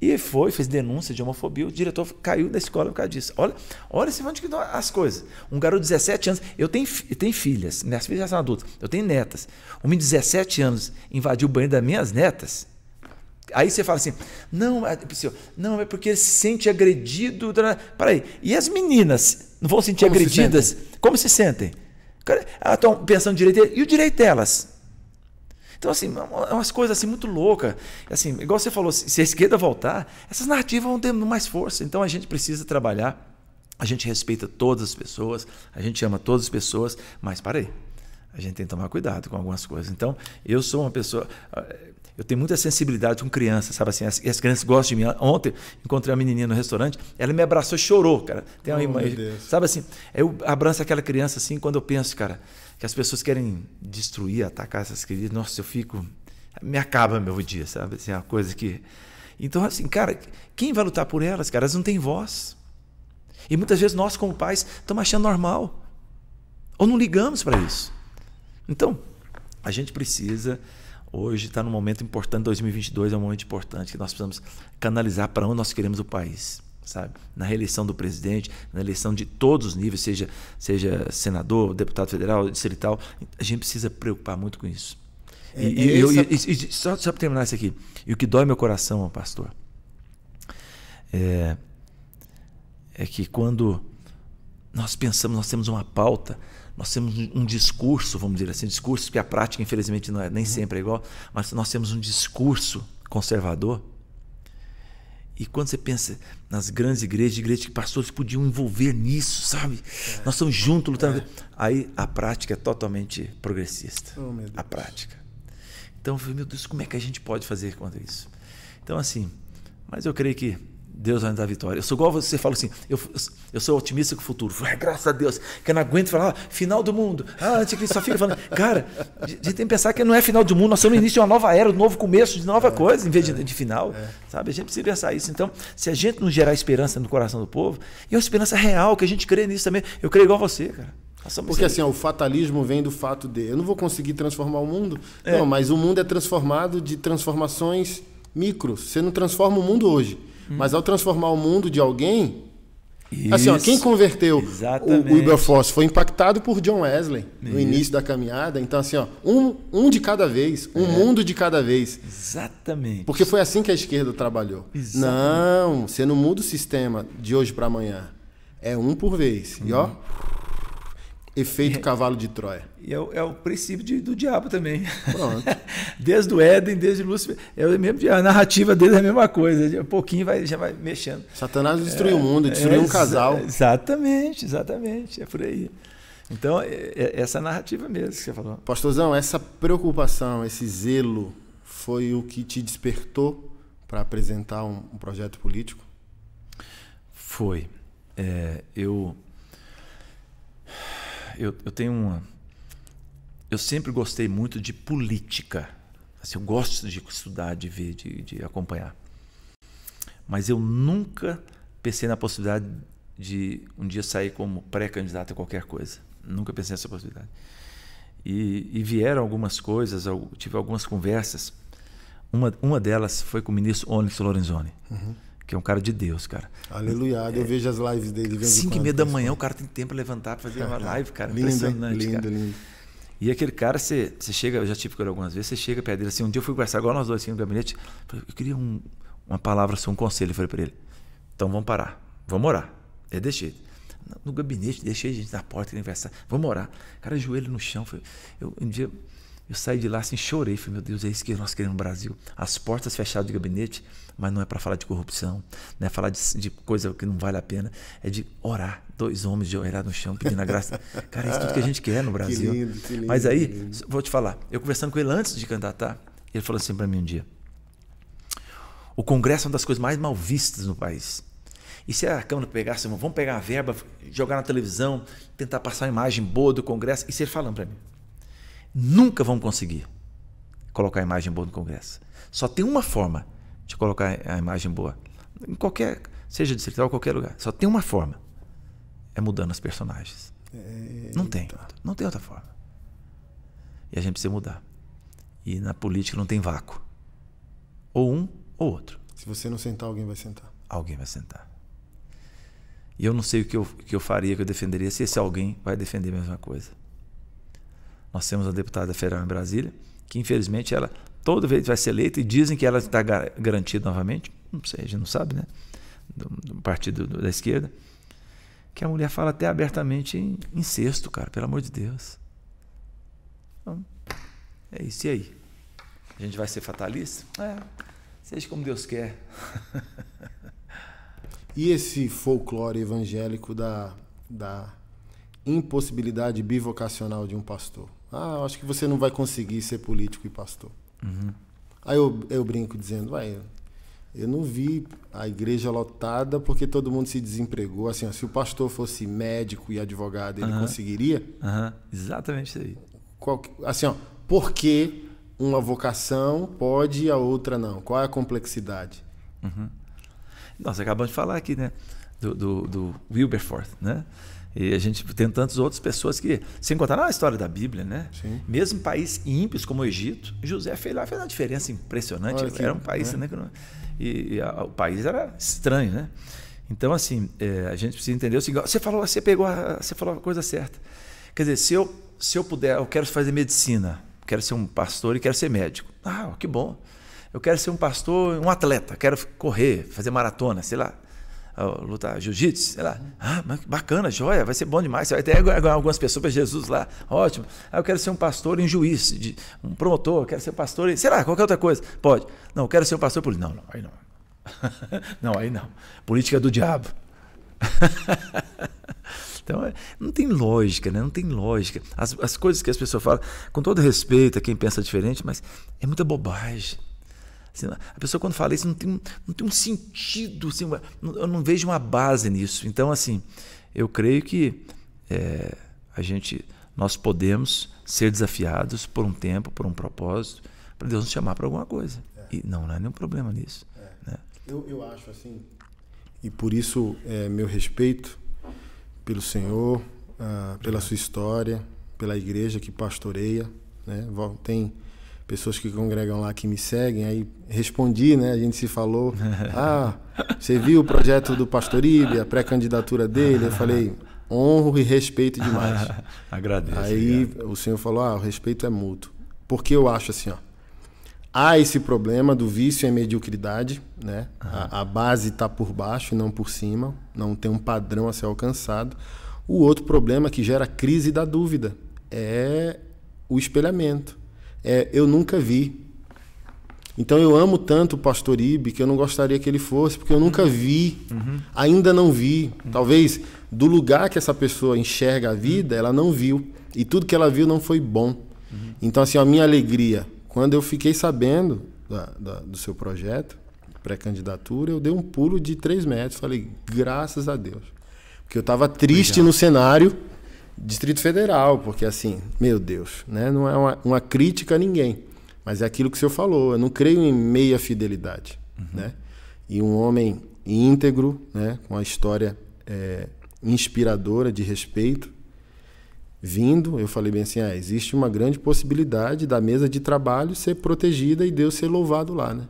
E foi, fez denúncia de homofobia, o diretor caiu da escola por causa disso. Olha, olha se onde que as coisas. Um garoto de 17 anos, eu tenho, eu tenho filhas, minhas né, filhas já são adultas, eu tenho netas. Um menino de 17 anos invadiu o banheiro das minhas netas. Aí você fala assim, não, é, não, é porque ele se sente agredido. Peraí, e as meninas não vão sentir como agredidas? Se como se sentem? Elas estão pensando direito, e o direito delas? Então, assim, é, é umas coisas assim muito loucas. É assim, igual você falou, se a esquerda voltar, essas narrativas vão ter mais força. Então a gente precisa trabalhar. A gente respeita todas as pessoas, a gente ama todas as pessoas, mas para aí. A gente tem que tomar cuidado com algumas coisas. Então, eu sou uma pessoa. Ah, eu tenho muita sensibilidade com crianças, sabe assim? As, as, crianças gostam de mim. Ontem encontrei uma menininha no restaurante, ela me abraçou e chorou, cara. Tem uma oh, imagem. Sabe assim? Eu abraço aquela criança assim, quando eu penso, cara, que as pessoas querem destruir, atacar essas crianças. Nossa, eu fico. Me acaba meu dia, sabe? Assim, é uma coisa que. Então, assim, cara, quem vai lutar por elas, cara? Elas não têm voz. E muitas vezes nós, como pais, estamos achando normal. Ou não ligamos para isso. Então, a gente precisa. Hoje está num momento importante, 2022 é um momento importante que nós precisamos canalizar para onde nós queremos o país sabe? Na reeleição do presidente, na eleição de todos os níveis, seja, seja senador, deputado federal, distrital, a gente precisa preocupar muito com isso. É, e, é eu, essa... e, e, só, só para terminar isso aqui, e o que dói meu coração, pastor, é, é que quando nós pensamos, nós temos uma pauta, nós temos um discurso, vamos dizer assim, discurso que a prática, infelizmente, não é, nem uhum. sempre é igual, mas nós temos um discurso conservador e quando você pensa nas grandes igrejas, igrejas que pastores podiam envolver nisso, sabe? É. Nós estamos juntos lutando. É. Aí a prática é totalmente progressista. Oh, a prática. Então eu falei, meu Deus, como é que a gente pode fazer contra isso? Então, assim, mas eu creio que Deus vai me dar vitória. Eu sou igual você, fala assim, eu, eu sou otimista com o futuro. Ah, graças a Deus, que eu não aguento falar, ah, final do mundo. Ah, anticristo só fica falando. *laughs* Cara, a gente tem que pensar que não é final do mundo, nós estamos no início de uma nova era, um novo começo, de nova é, coisa, em vez de, é, de final. É. Sabe? A gente precisa pensar isso. Então, se a gente não gerar esperança no coração do povo, e é uma esperança real, que a gente crê nisso também. Eu creio igual você, cara. Porque assim, o fatalismo vem do fato de eu não vou conseguir transformar o mundo. É. Não, mas o mundo é transformado de transformações micro. Você não transforma o mundo hoje. Mas ao transformar o mundo de alguém, isso. Assim, ó, quem converteu Exatamente. o Wilberforce foi impactado por John Wesley Isso. no início da caminhada. Então, assim, ó, um, um de cada vez, um é. mundo de cada vez. Exatamente. Porque foi assim que a esquerda trabalhou. Exatamente. Não, você não muda o sistema de hoje para amanhã. É um por vez. Uhum. E ó, uhum. Efeito cavalo de Troia. E é, o, é o princípio de, do diabo também. Pronto. *laughs* desde o Éden, desde Lúcifer. É o mesmo, a narrativa dele é a mesma coisa. De um pouquinho vai, já vai mexendo. Satanás destruiu é, o mundo, é, destruiu é, um casal. Exatamente, exatamente. É por aí. Então, é, é, essa narrativa mesmo que você falou. Pastorzão, essa preocupação, esse zelo foi o que te despertou para apresentar um, um, projeto político? Foi. É, eu eu, eu tenho uma. Eu sempre gostei muito de política. Assim, eu gosto de estudar, de ver, de, de acompanhar. Mas eu nunca pensei na possibilidade de um dia sair como pré-candidato a qualquer coisa. Nunca pensei nessa possibilidade. E, e vieram algumas coisas, tive algumas conversas. Uma, uma delas foi com o ministro Onyx Lorenzoni. Uhum que é um cara de Deus, cara. Aleluia, é, eu vejo as lives dele. 5 e meia da manhã, o cara tem tempo para levantar para fazer uma *laughs* live, cara. lindo, impressionante, lindo, cara. Lindo. E aquele cara, você, você chega, eu já tive com ele algumas vezes, você chega perto dele assim, um dia eu fui conversar igual nós dois aqui no gabinete, eu queria um, uma palavra, só assim, um conselho, eu falei para ele. Então vamos parar, vamos orar. É desse jeito. No gabinete, deixei a gente na porta conversar, vamos orar. Cara, joelho no chão, eu, um dia eu saí de lá assim, chorei. Falei, meu Deus, é isso que nós queremos no Brasil. As portas fechadas de gabinete, mas não é para falar de corrupção, não é falar de, de, coisa que não vale a pena, é de orar. Dois homens de orar no chão pedindo a graça. *laughs* Cara, é isso tudo que a gente quer no Brasil. Que lindo, que lindo, mas aí, lindo. vou te falar, eu conversando com ele antes de candidatar, tá? ele falou assim para mim um dia: o Congresso é uma das coisas mais mal vistas no país. E se a Câmara pegasse, vamos pegar a verba, jogar na televisão, tentar passar uma imagem boa do Congresso? Isso ele falando para mim nunca vão conseguir colocar a imagem boa no Congresso. Só tem uma forma de colocar a imagem boa. Em qualquer, seja distrital, qualquer lugar. Só tem uma forma. É mudando as personagens. Não tem. Não tem outra forma. E a gente precisa mudar. E na política não tem vácuo. Ou um ou outro. Se você não sentar, alguém vai sentar. Alguém vai sentar. E eu não sei o que eu, que eu faria, que eu defenderia, se esse alguém vai defender a mesma coisa. Nós temos a deputada federal em Brasília, que infelizmente ela toda vez vai ser eleita e dizem que ela está garantida novamente. Não sei, a gente não sabe, né? Do, do partido do, da esquerda. Que a mulher fala até abertamente em incesto, cara, pelo amor de Deus. Então, é isso. E aí? A gente vai ser fatalista? É. Seja como Deus quer. *laughs* e esse folclore evangélico da, da impossibilidade bivocacional de um pastor? Ah, acho que você não vai conseguir ser político e pastor. Uhum. Aí eu, eu brinco dizendo, vai, eu não vi a igreja lotada porque todo mundo se desempregou. Assim, ó, se o pastor fosse médico e advogado, ele uhum. conseguiria? Uhum. Exatamente isso aí. Qual, assim, ó, por que uma vocação pode e a outra não? Qual é a complexidade? Uhum. Nós acabamos de falar aqui, né? Do, do, do Wilberforth, né? E a gente tem tantas outras pessoas que, sem contar a história da Bíblia, né? Sim. Mesmo país ímpios como o Egito, José fez lá, fez uma diferença impressionante. Aqui, era um país, é. né? né? E, e a, o país era estranho, né? Então, assim, é, a gente precisa entender o seguinte: você falou, você pegou, a, você falou a coisa certa. Quer dizer, se eu, se eu puder, eu quero fazer medicina, quero ser um pastor e quero ser médico. Ah, que bom. Eu quero ser um pastor, um atleta, quero correr, fazer maratona, sei lá. Ah, lutar jiu-jitsu, sei lá. Ah, bacana, joia, vai ser bom demais. Você vai até algumas pessoas para Jesus lá. Ótimo. Ah, eu quero ser um pastor em juiz, de, um promotor, quero ser pastor em, sei lá, qualquer outra coisa. Pode. Não, eu quero ser um pastor político. Não, não, aí não. *laughs* não, aí não. Política do diabo. *laughs* então, é, não tem lógica, né? Não tem lógica. As, as coisas que as pessoas falam, com todo respeito a quem pensa diferente, mas é muita bobagem. A pessoa quando fala isso não tem, não tem um sentido, assim, eu não vejo uma base nisso. Então, assim, eu creio que é, a gente, nós podemos ser desafiados por um tempo, por um propósito, para Deus nos chamar para alguma coisa. É. E não, não é nenhum problema nisso. É. Né? Eu, eu acho assim, e por isso é, meu respeito pelo Senhor, ah, pela sua história, pela igreja que pastoreia, né? tem pessoas que congregam lá que me seguem. Aí respondi, né? A gente se falou. *laughs* Ah, você viu o projeto do Pastor Ibe, a pré-candidatura dele? Eu falei, honro e respeito demais. *laughs* Agradeço. Aí obrigado. o senhor falou, ah, o respeito é mútuo. Porque eu acho assim, ó. Há esse problema do vício e a mediocridade, né? A, a base está por baixo e não por cima, não tem um padrão a ser alcançado. O outro problema que gera crise da dúvida é o espelhamento é, eu nunca vi. Então eu amo tanto o Pastor Ibe que eu não gostaria que ele fosse, porque eu nunca vi, uhum. ainda não vi. Uhum. Talvez do lugar que essa pessoa enxerga a vida, ela não viu. E tudo que ela viu não foi bom. Uhum. Então, assim, a minha alegria, quando eu fiquei sabendo da, da, do seu projeto, pré-candidatura, eu dei um pulo de três metros. Falei, graças a Deus. Porque eu estava triste Obrigado. no cenário Distrito Federal, porque assim, meu Deus, né? não é uma, uma crítica a ninguém, mas é aquilo que o senhor falou, eu não creio em meia fidelidade. Uhum. Né? E um homem íntegro, né? com a história é, inspiradora de respeito, vindo, eu falei bem assim, ah, existe uma grande possibilidade da mesa de trabalho ser protegida e Deus ser louvado lá. Né?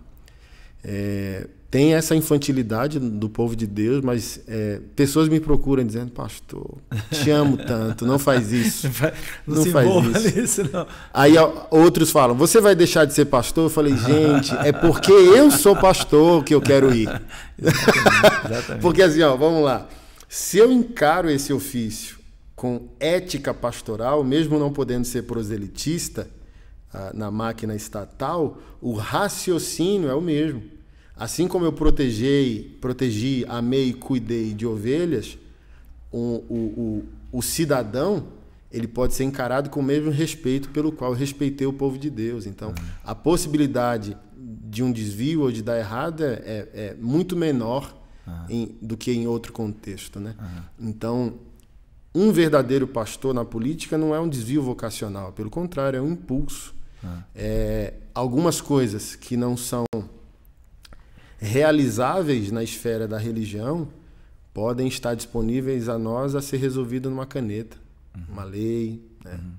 É, tem essa infantilidade do povo de Deus, mas é, pessoas me procuram dizendo, pastor, te amo tanto, não faz isso. *laughs* não, não faz isso. Nisso, não. Aí outros falam, você vai deixar de ser pastor? Eu falei, gente, é porque eu sou pastor que eu quero ir. *laughs* Exatamente, exatamente. porque assim, ó, vamos lá. Se eu encaro esse ofício com ética pastoral, mesmo não podendo ser proselitista ah, na máquina estatal, o raciocínio é o mesmo. Assim como eu protegei, protegi, amei, cuidei de ovelhas, o, o, o, o cidadão ele pode ser encarado com o mesmo respeito pelo qual eu respeitei o povo de Deus. Então, a possibilidade de um desvio ou de dar errado é, é, é muito menor em, do que em outro contexto. Né? Então, um verdadeiro pastor na política não é um desvio vocacional, pelo contrário, é um impulso. É, algumas coisas que não são realizáveis na esfera da religião podem estar disponíveis a nós a ser resolvido numa caneta, uhum. uma lei. Né? Uhum.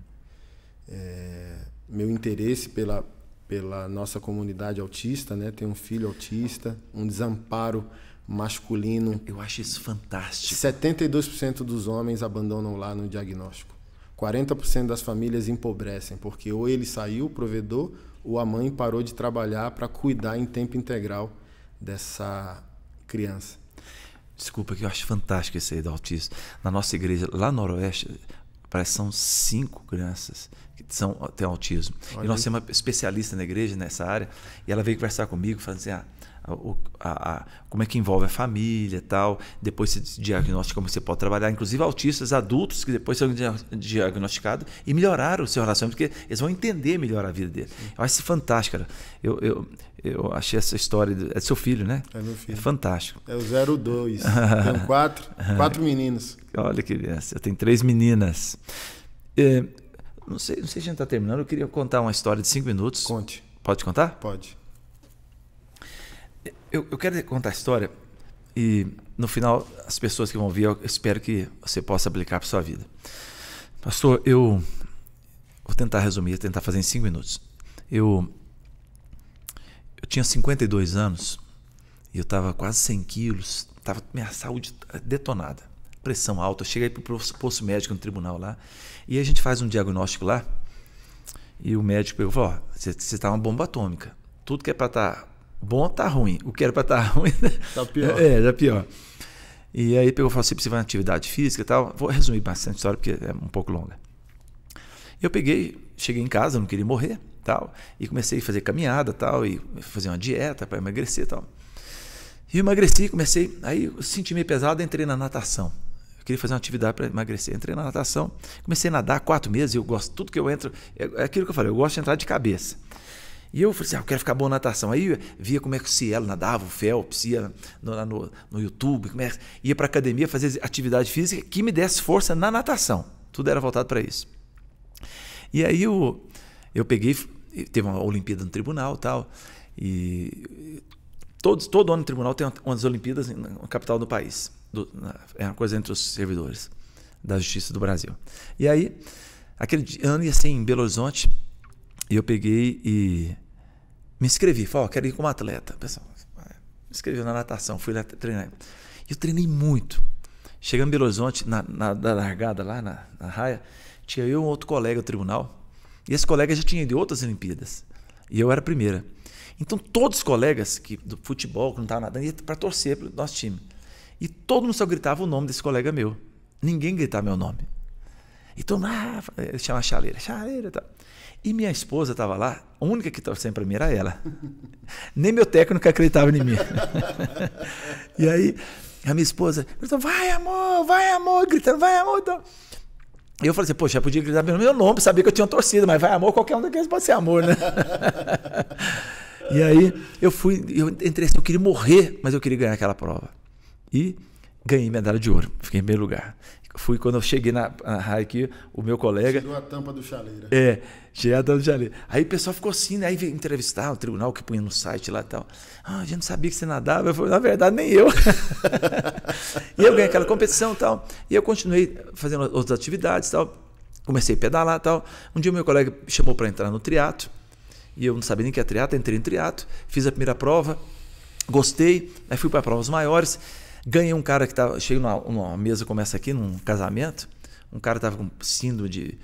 É, meu interesse pela, pela nossa comunidade autista, né? Tenho um filho autista, um desamparo masculino. Eu acho isso fantástico. 72% dos homens abandonam lá no diagnóstico. 40% das famílias empobrecem, porque ou ele saiu, o provedor, ou a mãe parou de trabalhar para cuidar em tempo integral dessa criança. Desculpa, que eu acho fantástico esse aí do autismo. Na nossa igreja, lá no Noroeste, parece que são cinco crianças que são, têm autismo. Olha e nós temos uma especialista na igreja, nessa área, e ela veio conversar comigo, falando assim: ah, a, a, a, como é que envolve a família tal, depois se diagnóstico, como você pode trabalhar, inclusive autistas adultos que depois são diagnosticados e melhorar o seu relacionamento, porque eles vão entender melhor a vida dele. Eu acho isso fantástico, cara. Eu, eu, eu achei essa história. Do... É seu filho, né? É meu filho. É fantástico. É o 02. *laughs* tenho quatro, quatro meninos. Olha que criança. Eu tenho três meninas. É, não, sei, não sei se a gente está terminando. Eu queria contar uma história de cinco minutos. Conte. Pode contar? Pode. Eu, eu quero contar a história e no final as pessoas que vão ver, eu espero que você possa aplicar para sua vida. Pastor, eu vou tentar resumir, tentar fazer em cinco minutos. Eu tinha 52 anos e eu estava quase 100 quilos, tava minha saúde detonada, pressão alta. Eu cheguei para o posto médico no tribunal lá e a gente faz um diagnóstico lá e o médico pegou falou: oh, você está uma bomba atômica. Tudo que é para estar tá bom está ruim, o que era para estar tá *laughs* ruim está né? pior. É, pior. E aí pegou e falou: você precisa de atividade física e tal. Vou resumir bastante a história porque é um pouco longa. Eu peguei, cheguei em casa, não queria morrer tal. E comecei a fazer caminhada tal, e fazer uma dieta para emagrecer tal. E emagreci, comecei. Aí eu senti meio pesado, entrei na natação. Eu queria fazer uma atividade para emagrecer. Entrei na natação, comecei a nadar quatro meses. Eu gosto, tudo que eu entro, é, é aquilo que eu falei, eu gosto de entrar de cabeça. E eu falei assim, ah, eu quero ficar bom na natação. Aí via como é que o Cielo nadava, o Phelps, ia no, no, no YouTube, é, ia para academia fazer atividade física que me desse força na natação. Tudo era voltado para isso. E aí eu, eu peguei, teve uma Olimpíada no tribunal tal. E todos, todo ano no tribunal tem umas Olimpíadas na capital do país. Do, na, é uma coisa entre os servidores da Justiça do Brasil. E aí, aquele ano ia ser em Belo Horizonte, e eu peguei e me inscrevi. Falei, oh, quero ir como atleta. Pessoal, me inscrevi na natação, fui lá treinar. E eu treinei muito. Chegando em Belo Horizonte, na, na, na largada lá, na, na raia, tinha eu e um outro colega do tribunal, e esse colega já tinha ido em outras Olimpíadas. E eu era a primeira. Então, todos os colegas que, do futebol, que não estavam nadando, iam para torcer para o nosso time. E todo mundo só gritava o nome desse colega meu. Ninguém gritava meu nome. Então, ah, ele chama chaleira, chaleira tá. E minha esposa estava lá, a única que torcia em para mim era ela. *laughs* Nem meu técnico acreditava em mim. *laughs* e aí, a minha esposa gritou, vai amor, vai amor, gritando, vai amor. Então eu falei assim, poxa, eu podia gritar pelo meu nome, sabia que eu tinha torcida, mas vai amor, qualquer um daqueles pode ser amor, né? *laughs* e aí eu fui, eu entrei assim, eu queria morrer, mas eu queria ganhar aquela prova. E ganhei medalha de ouro, fiquei em primeiro lugar fui quando eu cheguei na, na raia aqui, o meu colega. Tirou a tampa do chaleira. É, tirei a tampa do chaleira. Aí o pessoal ficou assim, né? Aí veio entrevistar o tribunal que punha no site lá e tal. Ah, a gente não sabia que você nadava. Eu falei, na verdade, nem eu. *laughs* e eu ganhei aquela competição e tal. E eu continuei fazendo outras atividades e tal. Comecei a pedalar e tal. Um dia o meu colega me chamou para entrar no triato. E eu não sabia nem que é triato, entrei em triato, fiz a primeira prova, gostei, aí fui para provas maiores. Ganhei um cara que estava. cheio numa, numa mesa, começa aqui, num casamento. Um cara estava com síndrome de.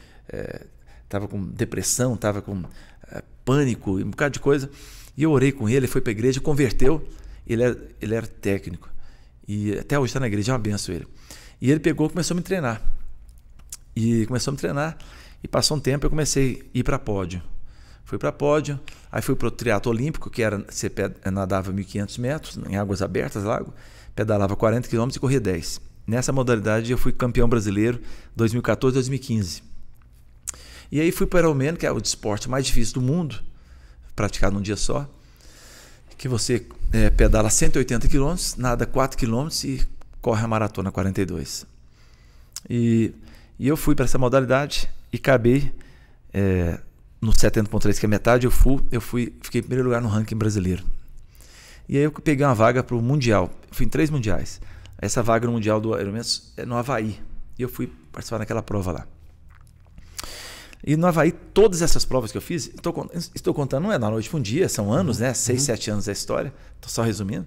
Estava é, com depressão, estava com é, pânico, um bocado de coisa. E eu orei com ele, ele foi para a igreja, converteu. Ele era, é, ele era técnico. E até hoje está na igreja, é uma benção ele. E ele pegou começou a me treinar. E começou a me treinar. E passou um tempo, eu comecei a ir para pódio. Fui para pódio, aí fui para o triatlo olímpico, que era, você nadava 1.500 metros, em águas abertas, lago pedalava 40 km e corria 10. Nessa modalidade eu fui campeão brasileiro 2014, 2015. E aí fui para o Ironman, que é o esporte mais difícil do mundo, praticado num dia só, que você é, pedala 180 km, nada 4 km e corre a maratona 42. E, e eu fui para essa modalidade e acabei é, no 70.3, que é metade, eu fui, eu fui, fiquei em primeiro lugar no ranking brasileiro. E aí eu peguei uma vaga para o Mundial. Eu fui em três Mundiais. Essa vaga no Mundial do Aeromentos é no Havaí. E eu fui participar daquela prova lá. E no Havaí, todas essas provas que eu fiz, estou, estou contando, não é da noite para um dia, são uhum. anos, né? Uhum. Seis, uhum. sete anos da história, estou só resumindo.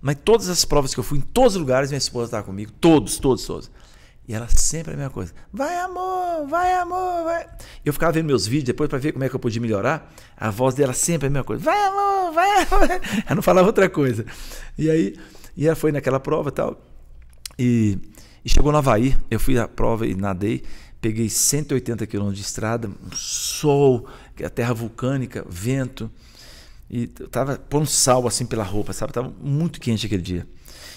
Mas todas as provas que eu fui, em todos os lugares, minha esposa estava tá comigo, todos, todos, todos. E era sempre a mesma coisa. Vai, amor, vai, amor, vai. Eu ficava vendo meus vídeos depois para ver como é que eu podia melhorar. A voz dela sempre a mesma coisa. Vai, amor, vai, amor. *laughs* Ela não falava outra coisa. E aí, e ela foi naquela prova e tal. E, e chegou no Havaí. Eu fui à prova e nadei. Peguei 180 quilômetros de estrada, um sol, a terra vulcânica, vento. E eu tava pôr um sal assim pela roupa, sabe? Tava muito quente aquele dia.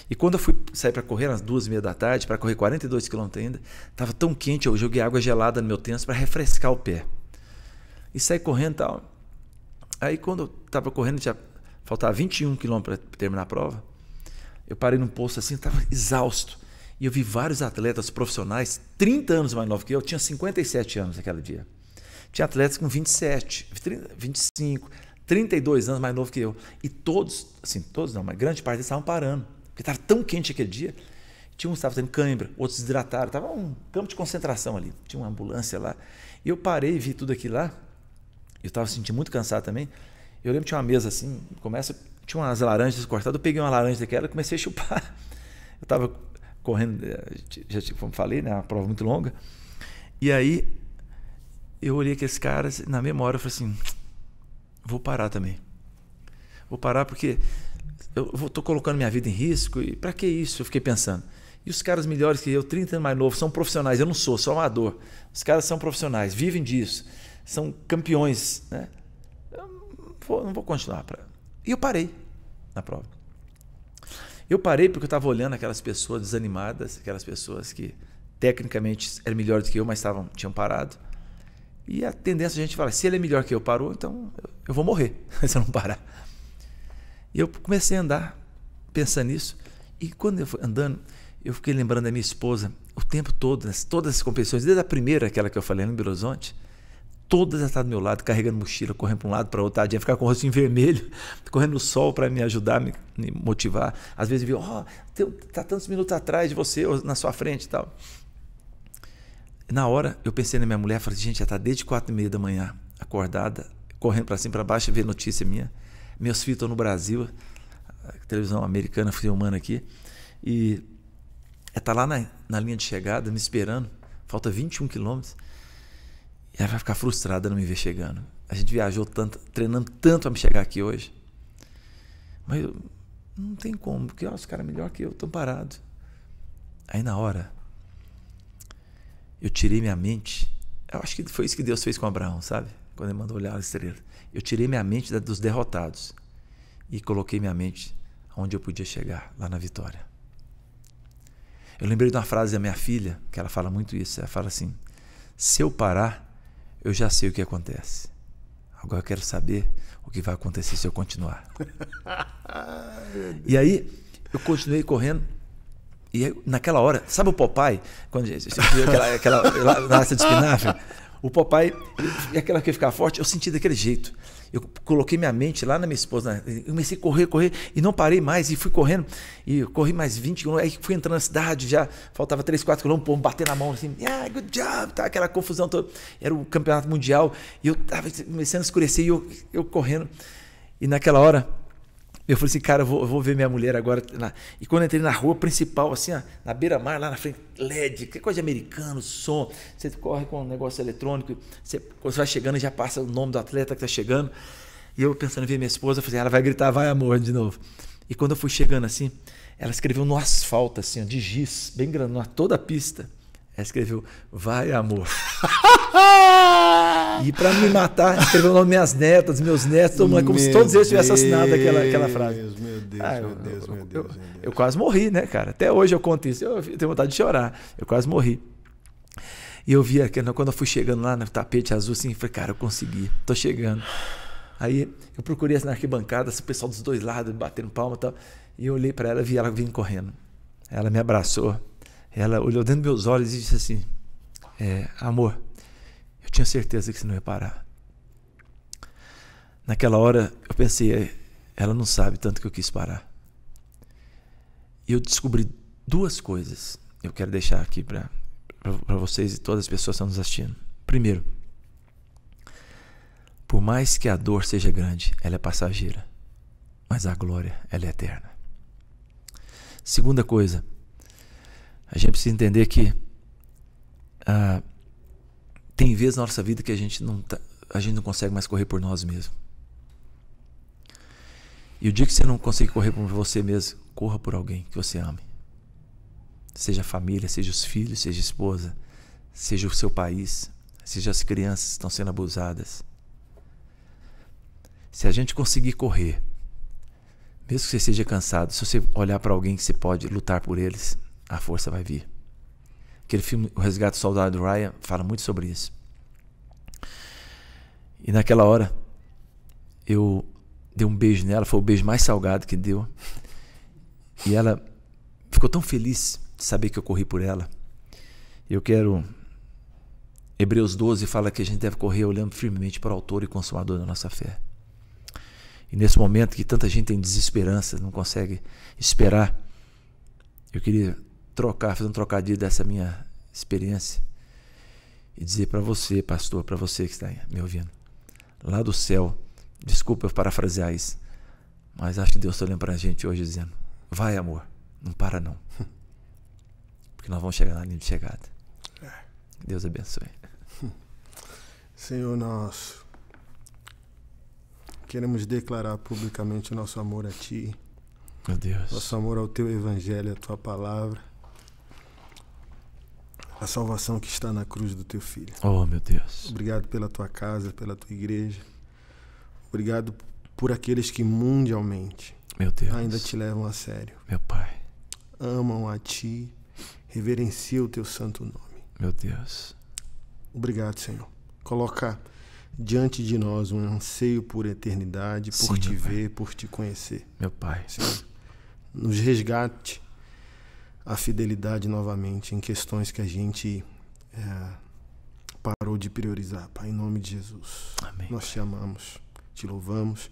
E quando eu fui sair para correr, às duas e meia da tarde, para correr 42 quilômetros ainda, estava tão quente, eu joguei água gelada no meu tênis para refrescar o pé. E saí correndo e tal. Aí quando eu estava correndo, tinha, faltava 21 quilômetros para terminar a prova, eu parei num posto assim, estava exausto. E eu vi vários atletas profissionais, 30 anos mais novos que eu, eu tinha 57 anos naquele dia. Tinha atletas com 27, 30, 25, 32 anos mais novo que eu. E todos, assim, todos não, mas grande parte deles estavam parando. Porque estava tão quente aquele dia. Tinha uns que estavam tendo cãibra, outros desidrataram. Estava um campo de concentração ali. Tinha uma ambulância lá. E eu parei e vi tudo aquilo lá. Eu estava sentindo muito cansado também. Eu lembro que tinha uma mesa assim, começa, tinha umas laranjas cortadas. Eu peguei uma laranja daquela e comecei a chupar. *laughs* Eu estava correndo, eh, já como falei, né, uma prova muito longa. E aí eu olhei aqueles caras, na mesma hora eu falei assim: vou parar também. Vou parar porque eu estou colocando minha vida em risco e para que isso? Eu fiquei pensando. E os caras melhores que eu, 30 anos mais novo, são profissionais. Eu não sou, sou amador. Os caras são profissionais, vivem disso, são campeões. Né? Eu não vou, não vou continuar. Pra... E eu parei na prova. Eu parei porque eu estava olhando aquelas pessoas desanimadas, aquelas pessoas que tecnicamente eram melhores do que eu, mas estavam, tinham parado. E a tendência é a gente fala: se ele é melhor que eu, parou, então eu, eu vou morrer *laughs* se eu não parar. E eu comecei a andar pensando nisso. E quando eu fui andando, eu fiquei lembrando da minha esposa o tempo todo, todas as competições, desde a primeira, aquela que eu falei no Belo Horizonte, todas estavam do meu lado, carregando mochila, correndo para um lado, para outro, tadinha, ficar com o rostinho *laughs* vermelho, correndo no sol para me ajudar, me, me, motivar. Às vezes viu, ó, oh, tá tantos minutos atrás de você, ou na sua frente e tal. Na hora, eu pensei na minha mulher, falei, gente, já está desde quatro e meia da manhã, acordada, correndo para cima para baixo, ver notícia minha. Meus filhos estão no Brasil, televisão americana filmando aqui. E está lá na, na linha de chegada, me esperando. Falta 21 quilômetros. E ela vai ficar frustrada não me ver chegando. A gente viajou tanto, treinando tanto para me chegar aqui hoje. Mas eu, não tem como, porque ó, os caras é melhor que eu estão parados. Aí na hora, eu tirei minha mente. Eu acho que foi isso que Deus fez com Abraão, sabe? Quando ele mandou olhar a estrela eu tirei minha mente da, dos derrotados e coloquei minha mente onde eu podia chegar, lá na vitória. Eu lembrei de uma frase da minha filha, que ela fala muito isso. Ela fala assim: Se eu parar, eu já sei o que acontece. Agora eu quero saber o que vai acontecer se eu continuar. *laughs* e aí, eu continuei correndo. E aí, naquela hora, sabe o Popeye? Quando gente, aquela, aquela, lá, de espinafre? O papai, e é aquela que ficar forte, eu senti daquele jeito. Eu coloquei minha mente lá na minha esposa, né? eu comecei a correr, correr, e não parei mais, e fui correndo, e corri mais 20 quilômetros, aí fui entrando na cidade, já faltava 3, 4 quilômetros, pô, bater na mão, assim, yeah, good job, tá, aquela confusão toda. Era o campeonato mundial, e eu tava começando a escurecer, e eu, eu correndo, e naquela hora, eu falei assim, cara, eu vou, eu vou ver minha mulher agora. Na... E quando eu entrei na rua principal, assim, ó, na beira-mar, lá na frente, LED, que coisa de americano, som. Você corre com um negócio eletrônico, você, quando você vai chegando, já passa o nome do atleta que está chegando. E eu pensando em ver minha esposa, eu falei, assim, ela vai gritar, vai amor, de novo. E quando eu fui chegando assim, ela escreveu no asfalto, assim, ó, de giz, bem grande, toda a pista. Ela escreveu, vai amor. *laughs* e para me matar, escreveu o nome minhas netas, meus netos, todo mundo, como se todos eles tivessem assinado aquela, aquela frase. Meu Deus, meu Deus, ah, meu, Deus, eu, meu, Deus eu, meu, Deus eu, Deus. quase morri, né, cara? Até hoje eu conto isso. Eu tenho vontade de chorar. Eu quase morri. E eu vi quando eu fui chegando lá no tapete azul, assim, falei, cara, eu consegui, tô chegando. Aí eu procurei assim, na arquibancada, assim, o pessoal dos dois lados batendo palma e tal. E eu olhei para ela, vi ela vindo correndo. Ela me abraçou. Ela olhou dentro dos meus olhos e disse assim: é, Amor, eu tinha certeza que você não ia parar. Naquela hora eu pensei: Ela não sabe tanto que eu quis parar. E eu descobri duas coisas eu quero deixar aqui para vocês e todas as pessoas que estão nos assistindo. Primeiro, por mais que a dor seja grande, ela é passageira, mas a glória ela é eterna. Segunda coisa, a gente precisa entender que ah, tem vezes na nossa vida que a gente, não tá, a gente não consegue mais correr por nós mesmos. E o dia que você não conseguir correr por você mesmo, corra por alguém que você ame. Seja a família, seja os filhos, seja a esposa, seja o seu país, seja as crianças que estão sendo abusadas. Se a gente conseguir correr, mesmo que você seja cansado, se você olhar para alguém que você pode lutar por eles, a força vai vir. Aquele filme, O Resgate do Soldado Ryan, fala muito sobre isso. E naquela hora, eu dei um beijo nela, foi o beijo mais salgado que deu. E ela ficou tão feliz de saber que eu corri por ela. Eu quero. Hebreus 12 fala que a gente deve correr olhando firmemente para o Autor e Consumador da nossa fé. E nesse momento que tanta gente tem desesperança, não consegue esperar, eu queria trocar, fazer um trocadilho dessa minha experiência e dizer para você, pastor, para você que está me ouvindo, lá do céu, desculpa eu parafrasear isso, mas acho que Deus está olhando para a gente hoje dizendo: vai, amor, não para não. *laughs* Porque nós vamos chegar na linha de chegada. É. Deus abençoe. *laughs* Senhor nosso, queremos declarar publicamente o nosso amor a Ti. Meu Deus. Nosso amor ao Teu Evangelho, à Tua palavra a salvação que está na cruz do teu filho. Oh, meu Deus. Obrigado pela tua casa, pela tua igreja. Obrigado por aqueles que mundialmente meu Deus. ainda te levam a sério. Meu Pai. Amam a ti, reverenciam o teu santo nome. Meu Deus. Obrigado, Senhor. Coloca diante de nós um anseio por eternidade, por Sim, te ver, pai. por te conhecer. Meu Pai. Senhor, nos resgate a fidelidade novamente em questões que a gente é, parou de priorizar. Pai, em nome de Jesus. Amém, Nós te amamos, te louvamos,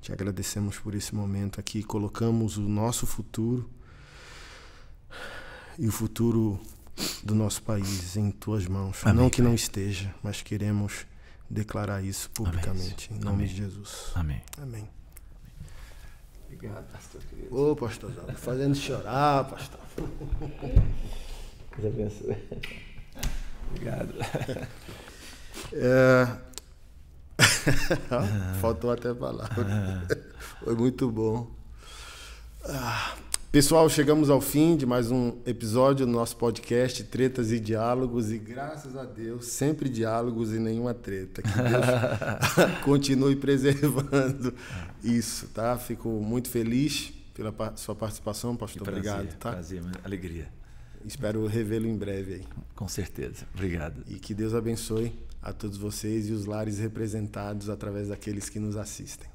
te agradecemos por esse momento aqui. Colocamos o nosso futuro e o futuro do nosso país em tuas mãos. Amém, não que não esteja, mas queremos declarar isso publicamente. Amém. Em nome Amém. de Jesus. Amém. Amém. Obrigado, pastor querido. Ô, pastorzão, fazendo chorar, pastor. Deus *laughs* abençoe. Obrigado. *laughs* É... *laughs* Ah. Faltou até palavra. Ah. Foi muito bom. Ah, pessoal, chegamos ao fim de mais um episódio do nosso podcast Tretas e Diálogos. E graças a Deus, sempre diálogos e nenhuma treta. Que Deus continue preservando isso, tá? Fico muito feliz pela sua participação, pastor. Prazer, Obrigado, tá? Prazer, alegria. Espero revê-lo em breve aí. Com certeza. Obrigado. E que Deus abençoe a todos vocês e os lares representados através daqueles que nos assistem.